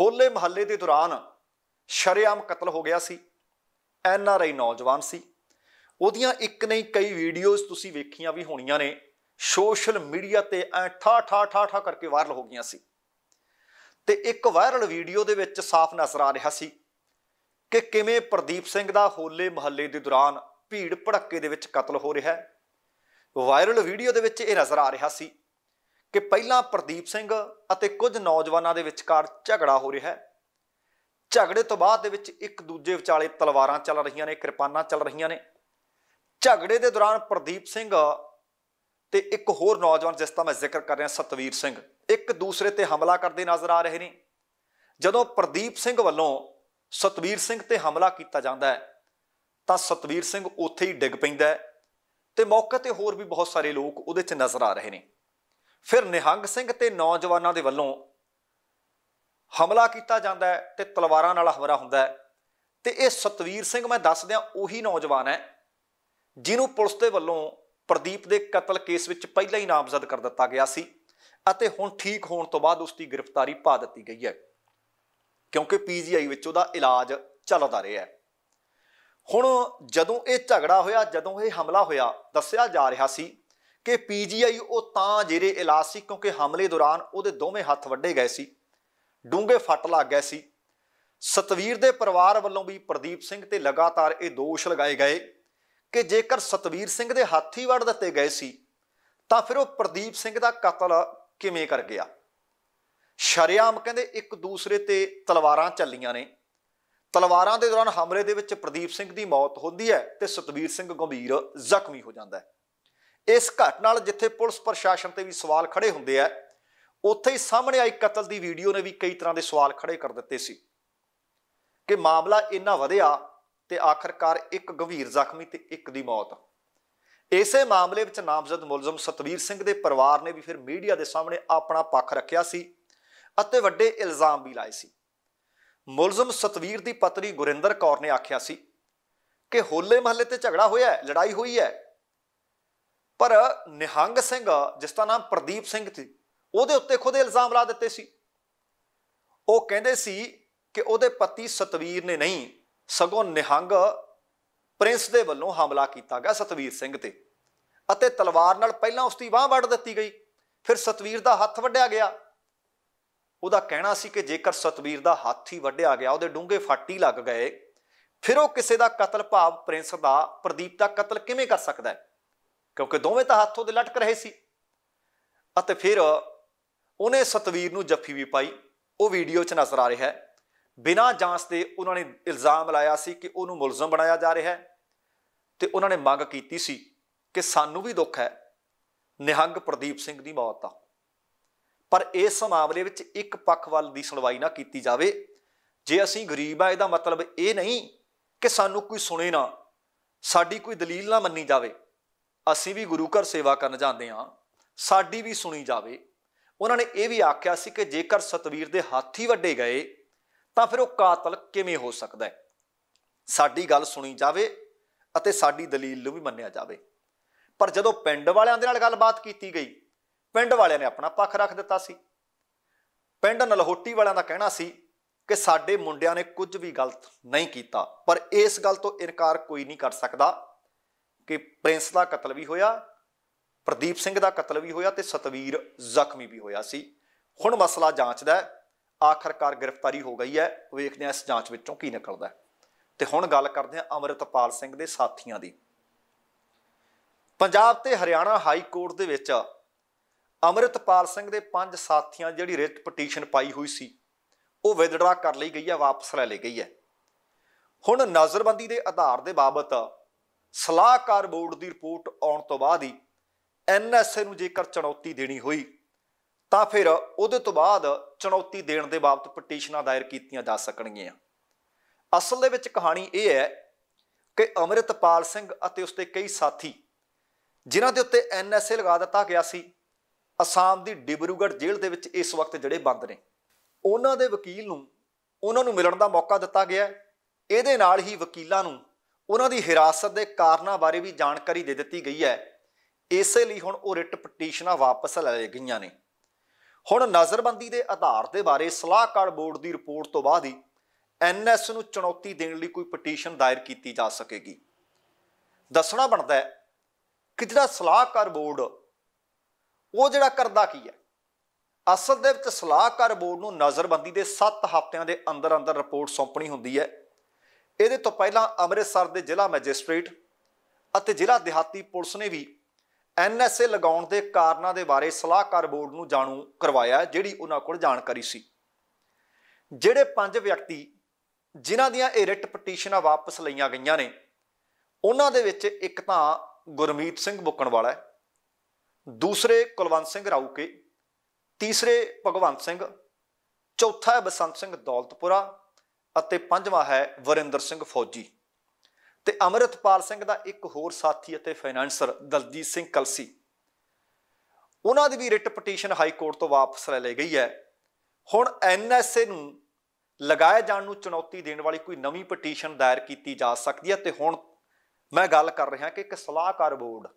ਹੋਲੇ ਮਹੱਲੇ ਦੇ ਦੌਰਾਨ ਸ਼ਰਿਆਮ ਕਤਲ ਹੋ ਗਿਆ ਸੀ ਐਨ ਆਰ ਆਈ ਨੌਜਵਾਨ ਸੀ ਉਹਦੀਆਂ ਇੱਕ ਨਹੀਂ ਕਈ ਵੀਡੀਓਜ਼ ਤੁਸੀਂ ਵੇਖੀਆਂ ਵੀ ਹੋਣੀਆਂ ਨੇ ਸੋਸ਼ਲ ਮੀਡੀਆ ਤੇ ਐ ਠਾ ਠਾ ਠਾ ਠਾ ਕਰਕੇ ਵਾਇਰਲ ਹੋ ਗਈਆਂ ਸੀ ਤੇ ਇੱਕ ਵਾਇਰਲ ਵੀਡੀਓ ਦੇ ਵਿੱਚ ਸਾਫ਼ ਨਜ਼ਰ ਆ ਰਿਹਾ ਸੀ ਕਿ ਕਿਵੇਂ ਪ੍ਰਦੀਪ ਸਿੰਘ ਦਾ ਹੋਲੇ ਮਹੱਲੇ ਦੇ ਦੌਰਾਨ ਭੀੜ ਭੜੱਕੇ ਦੇ ਵਿੱਚ ਕਤਲ ਹੋ ਰਿਹਾ ਹੈ ਵਾਇਰਲ ਵੀਡੀਓ ਦੇ ਵਿੱਚ ਇਹ ਨਜ਼ਰ ਆ ਰਿਹਾ ਸੀ ਕਿ ਪਹਿਲਾਂ ਪ੍ਰਦੀਪ ਸਿੰਘ ਅਤੇ ਕੁਝ ਨੌਜਵਾਨਾਂ ਦੇ ਵਿਚਕਾਰ ਝਗੜਾ ਹੋ ਰਿਹਾ ਹੈ ਝਗੜੇ ਤੋਂ ਬਾਅਦ ਦੇ ਵਿੱਚ ਇੱਕ ਦੂਜੇ ਵਿਚਾਲੇ ਤਲਵਾਰਾਂ ਚੱਲ ਰਹੀਆਂ ਨੇ ਕਿਰਪਾਨਾਂ ਚੱਲ ਰਹੀਆਂ ਨੇ ਝਗੜੇ ਦੇ ਦੌਰਾਨ ਪ੍ਰਦੀਪ ਸਿੰਘ ਤੇ ਇੱਕ ਹੋਰ ਨੌਜਵਾਨ ਜਿਸ ਦਾ ਮੈਂ ਜ਼ਿਕਰ ਕਰ ਰਿਹਾ ਸਤਵੀਰ ਸਿੰਘ ਇੱਕ ਦੂਸਰੇ ਤੇ ਹਮਲਾ ਕਰਦੇ ਨਜ਼ਰ ਆ ਰਹੇ ਨੇ ਜਦੋਂ ਪ੍ਰਦੀਪ ਸਿੰਘ ਵੱਲੋਂ ਸਤਵੀਰ ਸਿੰਘ ਤੇ ਹਮਲਾ ਕੀਤਾ ਜਾਂਦਾ ਹੈ ਤਾਂ ਸਤਵੀਰ ਸਿੰਘ ਉੱਥੇ ਹੀ ਡਿੱਗ ਪੈਂਦਾ ਹੈ ਤੇ ਮੌਕੇ ਤੇ ਹੋਰ ਵੀ ਬਹੁਤ ਸਾਰੇ ਲੋਕ ਉਹਦੇ 'ਚ ਨਜ਼ਰ ਆ ਰਹੇ ਨੇ ਫਿਰ ਨਿਹੰਗ ਸਿੰਘ ਤੇ ਨੌਜਵਾਨਾਂ ਦੇ ਵੱਲੋਂ ਹਮਲਾ ਕੀਤਾ ਜਾਂਦਾ ਹੈ ਤੇ ਤਲਵਾਰਾਂ ਨਾਲ ਹਵਰਾ ਹੁੰਦਾ ਹੈ ਤੇ ਇਹ ਸਤਵੀਰ ਸਿੰਘ ਮੈਂ ਦੱਸ ਦਿਆਂ ਉਹੀ ਨੌਜਵਾਨ ਹੈ ਜਿਹਨੂੰ ਪੁਲਿਸ ਦੇ ਵੱਲੋਂ ਪ੍ਰਦੀਪ ਦੇ ਕਤਲ ਕੇਸ ਵਿੱਚ ਪਹਿਲਾਂ ਹੀ ਨਾਮਜ਼ਦ ਕਰ ਦਿੱਤਾ ਗਿਆ ਸੀ ਅਤੇ ਹੁਣ ਠੀਕ ਹੋਣ ਤੋਂ ਬਾਅਦ ਉਸ ਦੀ ਗ੍ਰਿਫਤਾਰੀ ਪਾ ਦਿੱਤੀ ਗਈ ਹੈ ਕਿਉਂਕਿ ਪੀਜੀਆਈ ਵਿੱਚ ਉਹਦਾ ਇਲਾਜ ਚੱਲਦਾ ਰਿਹਾ ਹੈ ਹੁਣ ਜਦੋਂ ਇਹ ਝਗੜਾ ਹੋਇਆ ਜਦੋਂ ਇਹ ਹਮਲਾ ਹੋਇਆ ਦੱਸਿਆ ਜਾ ਰਿਹਾ ਸੀ ਕਿ ਪੀਜੀਆਈ ਉਹ ਤਾਂ ਜਿਹੜੇ ਇਲਾਜ ਸੀ ਕਿਉਂਕਿ ਹਮਲੇ ਦੌਰਾਨ ਉਹਦੇ ਦੋਵੇਂ ਹੱਥ ਵੱਡੇ ਗਏ ਸੀ ਡੂੰਘੇ ਫੱਟ ਲੱਗ ਗਏ ਸੀ ਸਤਵੀਰ ਦੇ ਪਰਿਵਾਰ ਵੱਲੋਂ ਵੀ ਪ੍ਰਦੀਪ ਸਿੰਘ ਤੇ ਲਗਾਤਾਰ ਇਹ ਦੋਸ਼ ਲਗਾਏ ਗਏ ਕਿ ਜੇਕਰ ਸਤਵੀਰ ਸਿੰਘ ਦੇ ਹੱਥ ਹੀ ਵੱਢ ਦਿੱਤੇ ਗਏ ਸੀ ਤਾਂ ਫਿਰ ਉਹ ਪ੍ਰਦੀਪ ਸਿੰਘ ਦਾ ਕਤਲ ਕਿਵੇਂ ਕਰ ਗਿਆ ਸ਼ਰਿਆਮ ਕਹਿੰਦੇ ਇੱਕ ਦੂਸਰੇ ਤੇ ਤਲਵਾਰਾਂ ਚੱਲੀਆਂ ਨੇ ਤਲਵਾਰਾਂ ਦੇ ਦੌਰਾਨ ਹਮਲੇ ਦੇ ਵਿੱਚ ਪ੍ਰਦੀਪ ਸਿੰਘ ਦੀ ਮੌਤ ਹੁੰਦੀ ਹੈ ਤੇ ਸਤਵੀਰ ਸਿੰਘ ਗੰਭੀਰ ਜ਼ਖਮੀ ਹੋ ਜਾਂਦਾ ਹੈ ਇਸ ਘਟਨਾ ਨਾਲ ਜਿੱਥੇ ਪੁਲਿਸ ਪ੍ਰਸ਼ਾਸਨ ਤੇ ਵੀ ਸਵਾਲ ਖੜੇ ਹੁੰਦੇ ਆ ਉੱਥੇ ਹੀ ਸਾਹਮਣੇ ਆਈ ਕਤਲ ਦੀ ਵੀਡੀਓ ਨੇ ਵੀ ਕਈ ਤਰ੍ਹਾਂ ਦੇ ਸਵਾਲ ਖੜੇ ਕਰ ਦਿੱਤੇ ਸੀ ਕਿ ਮਾਮਲਾ ਇੰਨਾ ਵਧਿਆ ਤੇ ਆਖਰਕਾਰ ਇੱਕ ਗੰਭੀਰ ਜ਼ਖਮੀ ਤੇ ਇੱਕ ਦੀ ਮੌਤ ਇਸੇ ਮਾਮਲੇ ਵਿੱਚ ਨਾਮਜ਼ਦ ਮੁਲਜ਼ਮ ਸਤਵੀਰ ਸਿੰਘ ਦੇ ਪਰਿਵਾਰ ਨੇ ਵੀ ਫਿਰ ਮੀਡੀਆ ਦੇ ਸਾਹਮਣੇ ਆਪਣਾ ਪੱਖ ਰੱਖਿਆ ਸੀ ਅਤੇ ਵੱਡੇ ਇਲਜ਼ਾਮ ਵੀ ਲਾਏ ਸੀ ਮੁਲਜ਼ਮ ਸਤਵੀਰ ਦੀ ਪਤਨੀ ਗੁਰਿੰਦਰ ਕੌਰ ਨੇ ਆਖਿਆ ਸੀ ਕਿ ਹੋਲੇ ਮਹੱਲੇ ਤੇ ਝਗੜਾ ਹੋਇਆ ਹੈ ਲੜਾਈ ਹੋਈ ਹੈ ਪਰ ਨਿਹੰਗ ਸਿੰਘ ਜਿਸ ਦਾ ਨਾਮ ਪ੍ਰਦੀਪ ਸਿੰਘ ਸੀ ਉਹਦੇ ਉੱਤੇ ਖੁਦ ਇਲਜ਼ਾਮ ਲਾ ਦਿੱਤੇ ਸੀ ਉਹ ਕਹਿੰਦੇ ਸੀ ਕਿ ਉਹਦੇ ਪਤੀ ਸਤਵੀਰ ਨੇ ਨਹੀਂ ਸਗੋਂ ਨਿਹੰਗ ਪ੍ਰਿੰਸ ਦੇ ਵੱਲੋਂ ਹਮਲਾ ਕੀਤਾ ਗਿਆ ਸਤਵੀਰ ਸਿੰਘ ਤੇ ਅਤੇ ਤਲਵਾਰ ਨਾਲ ਪਹਿਲਾਂ ਉਸ ਦੀ ਬਾਹ ਵੱਢ ਦਿੱਤੀ ਗਈ ਫਿਰ ਸਤਵੀਰ ਦਾ ਹੱਥ ਵੱਢਿਆ ਗਿਆ ਉਹਦਾ ਕਹਿਣਾ ਸੀ ਕਿ ਜੇਕਰ ਸਤਵੀਰ ਦਾ ਹੱਥ ਹੀ ਵੱਢਿਆ ਗਿਆ ਉਹਦੇ ਡੂੰਘੇ ਫਾਟੀ ਲੱਗ ਗਏ ਫਿਰ ਉਹ ਕਿਸੇ ਦਾ ਕਤਲ ਭਾਵ ਪ੍ਰਿੰਸ ਦਾ ਪ੍ਰਦੀਪ ਦਾ ਕਤਲ ਕਿਵੇਂ ਕਰ ਸਕਦਾ ਹੈ ਕਿਉਂਕਿ ਦੋਵੇਂ ਤਾਂ ਹੱਥੋਂ ਦੇ ਲਟਕ ਰਹੇ ਸੀ ਅਤੇ ਫਿਰ ਉਹਨੇ ਸਤਵੀਰ ਨੂੰ ਜੱਫੀ ਵੀ ਪਾਈ ਉਹ ਵੀਡੀਓ 'ਚ ਨਜ਼ਰ ਆ ਰਿਹਾ ਹੈ ਬਿਨਾਂ ਜਾਂਚ ਦੇ ਉਹਨਾਂ ਨੇ ਇਲਜ਼ਾਮ ਲਾਇਆ ਸੀ ਕਿ ਉਹਨੂੰ ਮੁਲਜ਼ਮ ਬਣਾਇਆ ਜਾ ਰਿਹਾ ਹੈ ਤੇ ਉਹਨਾਂ ਨੇ ਮੰਗ ਕੀਤੀ ਸੀ ਕਿ ਸਾਨੂੰ ਵੀ ਦੁੱਖ ਹੈ ਨਿਹੰਗ ਪ੍ਰਦੀਪ ਸਿੰਘ ਦੀ ਮੌਤ ਦਾ ਪਰ ਇਸ ਮਾਮਲੇ ਵਿੱਚ ਇੱਕ ਪੱਖ ਵੱਲ ਦੀ ਸੁਣਵਾਈ ਨਾ ਕੀਤੀ ਜਾਵੇ ਜੇ ਅਸੀਂ ਗਰੀਬ ਆ ਇਹਦਾ ਮਤਲਬ ਇਹ ਨਹੀਂ ਕਿ ਸਾਨੂੰ ਕੋਈ ਸੁਣੇ ਨਾ ਸਾਡੀ ਕੋਈ ਦਲੀਲ ਨਾ ਮੰਨੀ ਜਾਵੇ ਅਸੀਂ ਵੀ ਗੁਰੂ ਘਰ ਸੇਵਾ ਕਰਨ ਜਾਂਦੇ ਆ ਸਾਡੀ ਵੀ ਸੁਣੀ ਜਾਵੇ ਉਹਨਾਂ ਨੇ ਇਹ ਵੀ ਆਖਿਆ ਸੀ ਕਿ ਜੇਕਰ ਸਤਵੀਰ ਦੇ ਹੀ ਵੱਡੇ ਗਏ ਤਾਂ ਫਿਰ ਉਹ ਕਾਤਲ ਕਿਵੇਂ ਹੋ ਸਕਦਾ ਹੈ ਸਾਡੀ ਗੱਲ ਸੁਣੀ ਜਾਵੇ ਅਤੇ ਸਾਡੀ ਦਲੀਲ ਨੂੰ ਵੀ ਮੰਨਿਆ ਜਾਵੇ ਪਰ ਜਦੋਂ ਪਿੰਡ ਵਾਲਿਆਂ ਦੇ ਨਾਲ ਗੱਲਬਾਤ ਕੀਤੀ ਗਈ ਪਿੰਡ ਵਾਲਿਆਂ ਨੇ ਆਪਣਾ ਪੱਖ ਰੱਖ ਦਿੱਤਾ ਸੀ ਪਿੰਡ ਨਲਹੋਟੀ ਵਾਲਿਆਂ ਦਾ ਕਹਿਣਾ ਸੀ ਕਿ ਸਾਡੇ ਮੁੰਡਿਆਂ ਨੇ ਕੁਝ ਵੀ ਗਲਤ ਨਹੀਂ ਕੀਤਾ ਪਰ ਇਸ ਗੱਲ ਤੋਂ ਇਨਕਾਰ ਕੋਈ ਨਹੀਂ ਕਰ ਸਕਦਾ ਕਿ ਪ੍ਰਿੰਸ ਦਾ ਕਤਲ ਵੀ ਹੋਇਆ ਪ੍ਰਦੀਪ ਸਿੰਘ ਦਾ ਕਤਲ ਵੀ ਹੋਇਆ ਤੇ ਸਤਵੀਰ ਜ਼ਖਮੀ ਵੀ ਹੋਇਆ ਸੀ ਹੁਣ ਮਸਲਾ ਜਾਂਚ ਦਾ ਆਖਰਕਾਰ ਗ੍ਰਿਫਤਾਰੀ ਹੋ ਗਈ ਹੈ ਵੇਖਦੇ ਹਾਂ ਇਸ ਜਾਂਚ ਵਿੱਚੋਂ ਕੀ ਨਿਕਲਦਾ ਤੇ ਹੁਣ ਗੱਲ ਕਰਦੇ ਹਾਂ ਅਮਰਿਤਪਾਲ ਸਿੰਘ ਦੇ ਸਾਥੀਆਂ ਦੀ ਪੰਜਾਬ ਤੇ ਹਰਿਆਣਾ ਹਾਈ ਕੋਰਟ ਦੇ ਵਿੱਚ ਅਮਰਿਤਪਾਲ ਸਿੰਘ ਦੇ ਪੰਜ ਸਾਥੀਆਂ ਜਿਹੜੀ ਰਿਟ ਪਟੀਸ਼ਨ ਪਾਈ ਹੋਈ ਸੀ ਉਹ ਵਿਦਡਰਾ ਕਰ ਲਈ ਗਈ ਹੈ ਵਾਪਸ ਲੈ ਲਈ ਗਈ ਹੈ ਹੁਣ ਨਜ਼ਰਬੰਦੀ ਦੇ ਆਧਾਰ ਦੇ ਬਾਬਤ ਸਲਾਹਕਾਰ ਬੋਰਡ ਦੀ ਰਿਪੋਰਟ ਆਉਣ ਤੋਂ ਬਾਅਦ ਹੀ ਐਨਐਸਏ ਨੂੰ ਜੇਕਰ ਚੁਣੌਤੀ ਦੇਣੀ ਹੋਈ ਤਾਂ ਫਿਰ ਉਹਦੇ ਤੋਂ ਬਾਅਦ ਚੁਣੌਤੀ ਦੇਣ ਦੇ ਬਾਬਤ ਪਟੀਸ਼ਨਾਂ ਦਾਇਰ ਕੀਤੀਆਂ ਜਾ ਸਕਣਗੀਆਂ ਅਸਲ ਦੇ ਵਿੱਚ ਕਹਾਣੀ ਇਹ ਹੈ ਕਿ ਅਮਰਿਤਪਾਲ ਸਿੰਘ ਅਤੇ ਉਸਦੇ ਕਈ ਸਾਥੀ ਜਿਨ੍ਹਾਂ ਦੇ ਉੱਤੇ ਐਨਐਸਏ ਲਗਾ ਦਿੱਤਾ ਗਿਆ ਸੀ ਅਸਾਮ ਦੀ ਡਿਬਰੂਗੜ ਜੇਲ੍ਹ ਦੇ ਵਿੱਚ ਇਸ ਵਕਤ ਜਿਹੜੇ ਬੰਦ ਨੇ ਉਹਨਾਂ ਦੇ ਵਕੀਲ ਨੂੰ ਉਹਨਾਂ ਨੂੰ ਮਿਲਣ ਦਾ ਮੌਕਾ ਦਿੱਤਾ ਗਿਆ ਇਹਦੇ ਨਾਲ ਹੀ ਵਕੀਲਾਂ ਨੂੰ ਉਹਨਾਂ ਦੀ ਹਿਰਾਸਤ ਦੇ ਕਾਰਨਾਂ ਬਾਰੇ ਵੀ ਜਾਣਕਾਰੀ ਦੇ ਦਿੱਤੀ ਗਈ ਹੈ ਇਸੇ ਲਈ ਹੁਣ ਉਹ ਰਿਟ ਪਟੀਸ਼ਨਾਂ ਵਾਪਸ ਲੈ ਲਈਆਂ ਗਈਆਂ ਨੇ ਹੁਣ ਨਜ਼ਰਬੰਦੀ ਦੇ ਆਧਾਰ ਤੇ ਬਾਰੇ ਸਲਾਹਕਾਰ ਬੋਰਡ ਦੀ ਰਿਪੋਰਟ ਤੋਂ ਬਾਅਦ ਹੀ ਐਨਐਸ ਨੂੰ ਚੁਣੌਤੀ ਦੇਣ ਲਈ ਕੋਈ ਪਟੀਸ਼ਨ ਦਾਇਰ ਕੀਤੀ ਜਾ ਸਕੇਗੀ ਦੱਸਣਾ ਬਣਦਾ ਹੈ ਕਿ ਜਿਹੜਾ ਸਲਾਹਕਾਰ ਬੋਰਡ ਉਹ ਜਿਹੜਾ ਕਰਦਾ ਕੀ ਹੈ ਅਸਲ ਦੇ ਵਿੱਚ ਸਲਾਹਕਾਰ ਬੋਰਡ ਨੂੰ ਨਜ਼ਰਬੰਦੀ ਦੇ 7 ਹਫ਼ਤਿਆਂ ਦੇ ਅੰਦਰ ਅੰਦਰ ਰਿਪੋਰਟ ਸੌਂਪਣੀ ਹੁੰਦੀ ਹੈ ਇਹਦੇ ਤੋਂ ਪਹਿਲਾਂ ਅੰਮ੍ਰਿਤਸਰ ਦੇ ਜ਼ਿਲ੍ਹਾ ਮੈਜਿਸਟ੍ਰੇਟ ਅਤੇ ਜ਼ਿਲ੍ਹਾ ਦਿਹਾਤੀ ਪੁਲਿਸ ਨੇ ਵੀ ਐਨਐਸਏ ਲਗਾਉਣ ਦੇ ਕਾਰਨਾਂ ਦੇ ਬਾਰੇ ਸਲਾਹਕਾਰ ਬੋਰਡ ਨੂੰ ਜਾਣੂ ਕਰਵਾਇਆ ਜਿਹੜੀ ਉਹਨਾਂ ਕੋਲ ਜਾਣਕਾਰੀ ਸੀ ਜਿਹੜੇ ਪੰਜ ਵਿਅਕਤੀ ਜਿਨ੍ਹਾਂ ਦੀਆਂ ਇਹ ਰਿਟ ਪਟੀਸ਼ਨਾਂ ਵਾਪਸ ਲਈਆਂ ਗਈਆਂ ਨੇ ਉਹਨਾਂ ਦੇ ਵਿੱਚ ਇੱਕ ਤਾਂ ਗੁਰਮੀਤ ਸਿੰਘ ਬੁੱਕਣ ਵਾਲਾ ਹੈ ਦੂਸਰੇ ਕੁਲਵੰਤ ਸਿੰਘ ਰਾਉਕੇ ਤੀਸਰੇ ਭਗਵੰਤ ਸਿੰਘ ਚੌਥਾ ਹੈ ਬਸੰਤ ਸਿੰਘ ਦੌਲਤਪੁਰਾ ਅਤੇ ਪੰਜਵਾਂ ਹੈ ਵਰਿੰਦਰ ਸਿੰਘ ਫੌਜੀ ਤੇ ਅਮਰਿਤਪਾਲ ਸਿੰਘ ਦਾ ਇੱਕ ਹੋਰ ਸਾਥੀ ਅਤੇ ਫਾਈਨੈਂਸਰ ਦਲਜੀਤ ਸਿੰਘ ਕਲਸੀ ਉਹਨਾਂ ਦੀ ਵੀ ਰਿਟ ਪਟੀਸ਼ਨ ਹਾਈ ਕੋਰਟ ਤੋਂ ਵਾਪਸ ਲੈ ਲਈ ਗਈ ਹੈ ਹੁਣ ਐਨਐਸਏ ਨੂੰ ਲਗਾਏ ਜਾਣ ਨੂੰ ਚੁਣੌਤੀ ਦੇਣ ਵਾਲੀ ਕੋਈ ਨਵੀਂ ਪਟੀਸ਼ਨ ਦਾਇਰ ਕੀਤੀ ਜਾ ਸਕਦੀ ਹੈ ਤੇ ਹੁਣ ਮੈਂ ਗੱਲ ਕਰ ਰਿਹਾ ਕਿ ਇੱਕ ਸਲਾਹਕਾਰ ਬੋਰਡ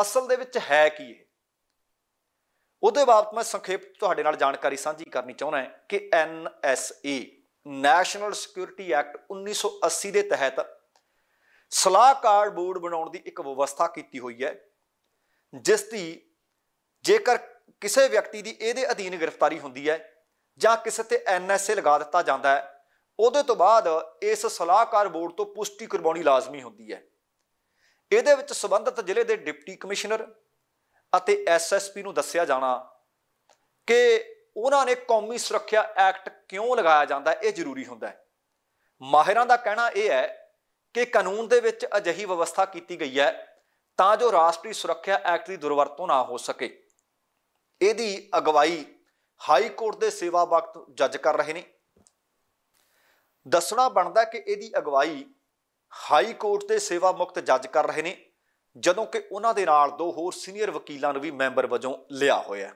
ਅਸਲ ਦੇ ਵਿੱਚ ਹੈ ਕੀ ਇਹ ਉਹਦੇ ਬਾਬਤ ਮੈਂ ਸੰਖੇਪ ਤੁਹਾਡੇ ਨਾਲ ਜਾਣਕਾਰੀ ਸਾਂਝੀ ਕਰਨੀ ਚਾਹੁੰਦਾ ਹਾਂ ਕਿ ਐਨਐਸਏ ਨੈਸ਼ਨਲ ਸਿਕਿਉਰਿਟੀ ਐਕਟ 1980 ਦੇ ਤਹਿਤ ਸਲਾਹਕਾਰ ਬੋਰਡ ਬਣਾਉਣ ਦੀ ਇੱਕ ਵਿਵਸਥਾ ਕੀਤੀ ਹੋਈ ਹੈ ਜਿਸ ਦੀ ਜੇਕਰ ਕਿਸੇ ਵਿਅਕਤੀ ਦੀ ਇਹਦੇ ਅਧੀਨ ਗ੍ਰਿਫਤਾਰੀ ਹੁੰਦੀ ਹੈ ਜਾਂ ਕਿਸੇ ਤੇ ਐਨਐਸਏ ਲਗਾ ਦਿੱਤਾ ਜਾਂਦਾ ਹੈ ਉਹਦੇ ਤੋਂ ਬਾਅਦ ਇਸ ਸਲਾਹਕਾਰ ਬੋਰਡ ਤੋਂ ਪੁਸ਼ਟੀ ਕਰਵਾਉਣੀ ਲਾਜ਼ਮੀ ਹੁੰਦੀ ਹੈ ਇਹਦੇ ਵਿੱਚ ਸਬੰਧਤ ਜ਼ਿਲ੍ਹੇ ਦੇ ਡਿਪਟੀ ਕਮਿਸ਼ਨਰ ਅਤੇ ਐਸਐਸਪੀ ਨੂੰ ਦੱਸਿਆ ਜਾਣਾ ਕਿ ਉਹਨਾਂ ਨੇ ਕੌਮੀ ਸੁਰੱਖਿਆ ਐਕਟ ਕਿਉਂ ਲਗਾਇਆ ਜਾਂਦਾ ਇਹ ਜ਼ਰੂਰੀ ਹੁੰਦਾ ਹੈ ਮਾਹਿਰਾਂ ਦਾ ਕਹਿਣਾ ਇਹ ਹੈ ਕਿ ਕਾਨੂੰਨ ਦੇ ਵਿੱਚ ਅਜਿਹੀ ਵਿਵਸਥਾ ਕੀਤੀ ਗਈ ਹੈ ਤਾਂ ਜੋ ਰਾਸ਼ਟਰੀ ਸੁਰੱਖਿਆ ਐਕਟ ਦੀ ਦੁਰਵਰਤੋਂ ਨਾ ਹੋ ਸਕੇ ਇਹਦੀ ਅਗਵਾਈ ਹਾਈ ਕੋਰਟ ਦੇ ਸੇਵਾ ਵਕਤ ਜੱਜ ਕਰ ਰਹੇ ਨੇ ਦੱਸਣਾ ਬਣਦਾ ਕਿ ਇਹਦੀ ਅਗਵਾਈ ਹਾਈ ਕੋਰਟ ਦੇ ਸੇਵਾ ਮੁਕਤ ਜੱਜ ਕਰ ਰਹੇ ਨੇ ਜਦੋਂ ਕਿ ਉਹਨਾਂ ਦੇ ਨਾਲ ਦੋ ਹੋਰ ਸੀਨੀਅਰ ਵਕੀਲਾਂ ਨੂੰ ਵੀ ਮੈਂਬਰ ਵਜੋਂ ਲਿਆ ਹੋਇਆ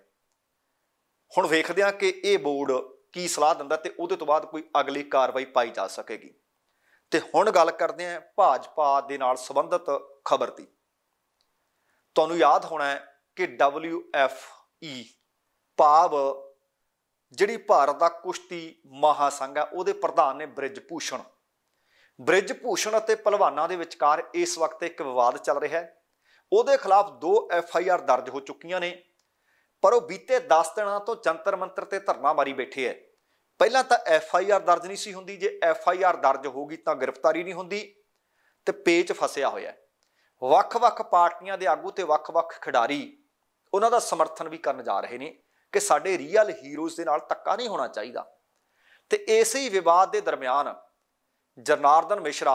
ਹੁਣ ਵੇਖਦੇ ਹਾਂ ਕਿ ਇਹ ਬੋਰਡ ਕੀ ਸਲਾਹ ਦਿੰਦਾ ਤੇ ਉਹਦੇ ਤੋਂ ਬਾਅਦ ਕੋਈ ਅਗਲੀ ਕਾਰਵਾਈ ਪਾਈ ਜਾ ਸਕੇਗੀ ਤੇ ਹੁਣ ਗੱਲ ਕਰਦੇ ਆਂ ਭਾਜਪਾ ਦੇ ਨਾਲ ਸੰਬੰਧਿਤ ਖਬਰ ਦੀ ਤੁਹਾਨੂੰ ਯਾਦ ਹੋਣਾ ਹੈ ਕਿ WFE ਪਾਵ ਜਿਹੜੀ ਭਾਰਤ ਦਾ ਕੁਸ਼ਤੀ ਮਹਾਸੰਘ ਹੈ ਉਹਦੇ ਪ੍ਰਧਾਨ ਨੇ ਬ੍ਰਿਜ ਭੂਸ਼ਣ ਬ੍ਰਿਜ ਭੂਸ਼ਣ ਅਤੇ ਪਹਿਲਵਾਨਾਂ ਦੇ ਵਿਚਕਾਰ ਇਸ ਵਕਤ ਇੱਕ ਵਿਵਾਦ ਚੱਲ ਰਿਹਾ ਹੈ ਉਹਦੇ ਖਿਲਾਫ ਦੋ ਐਫ ਆਈ ਆਰ ਦਰਜ ਹੋ ਚੁੱਕੀਆਂ ਨੇ ਪਰ ਉਹ ਬੀਤੇ 10 ਦਿਨਾਂ ਤੋਂ ਜੰਤਰ ਮੰਤਰ ਤੇ ਧਰਨਾ ਮਾਰੀ ਬੈਠੇ ਐ ਪਹਿਲਾਂ ਤਾਂ ਐਫ ਆਈ ਆਰ ਦਰਜ ਨਹੀਂ ਸੀ ਹੁੰਦੀ ਜੇ ਐਫ ਆਈ ਆਰ ਦਰਜ ਹੋਊਗੀ ਤਾਂ ਗ੍ਰਿਫਤਾਰੀ ਨਹੀਂ ਹੁੰਦੀ ਤੇ ਪੇਚ ਫਸਿਆ ਹੋਇਆ ਵੱਖ-ਵੱਖ ਪਾਰਟੀਆਂ ਦੇ ਆਗੂ ਤੇ ਵੱਖ-ਵੱਖ ਖਿਡਾਰੀ ਉਹਨਾਂ ਦਾ ਸਮਰਥਨ ਵੀ ਕਰਨ ਜਾ ਰਹੇ ਨੇ ਕਿ ਸਾਡੇ ਰੀਅਲ ਹੀਰੋਜ਼ ਦੇ ਨਾਲ ਤੱਕਾ ਨਹੀਂ ਹੋਣਾ ਚਾਹੀਦਾ ਤੇ ਇਸੇ ਹੀ ਵਿਵਾਦ ਦੇ ਦਰਮਿਆਨ ਜਰਨਾਰਦਨ ਮਿਸ਼ਰਾ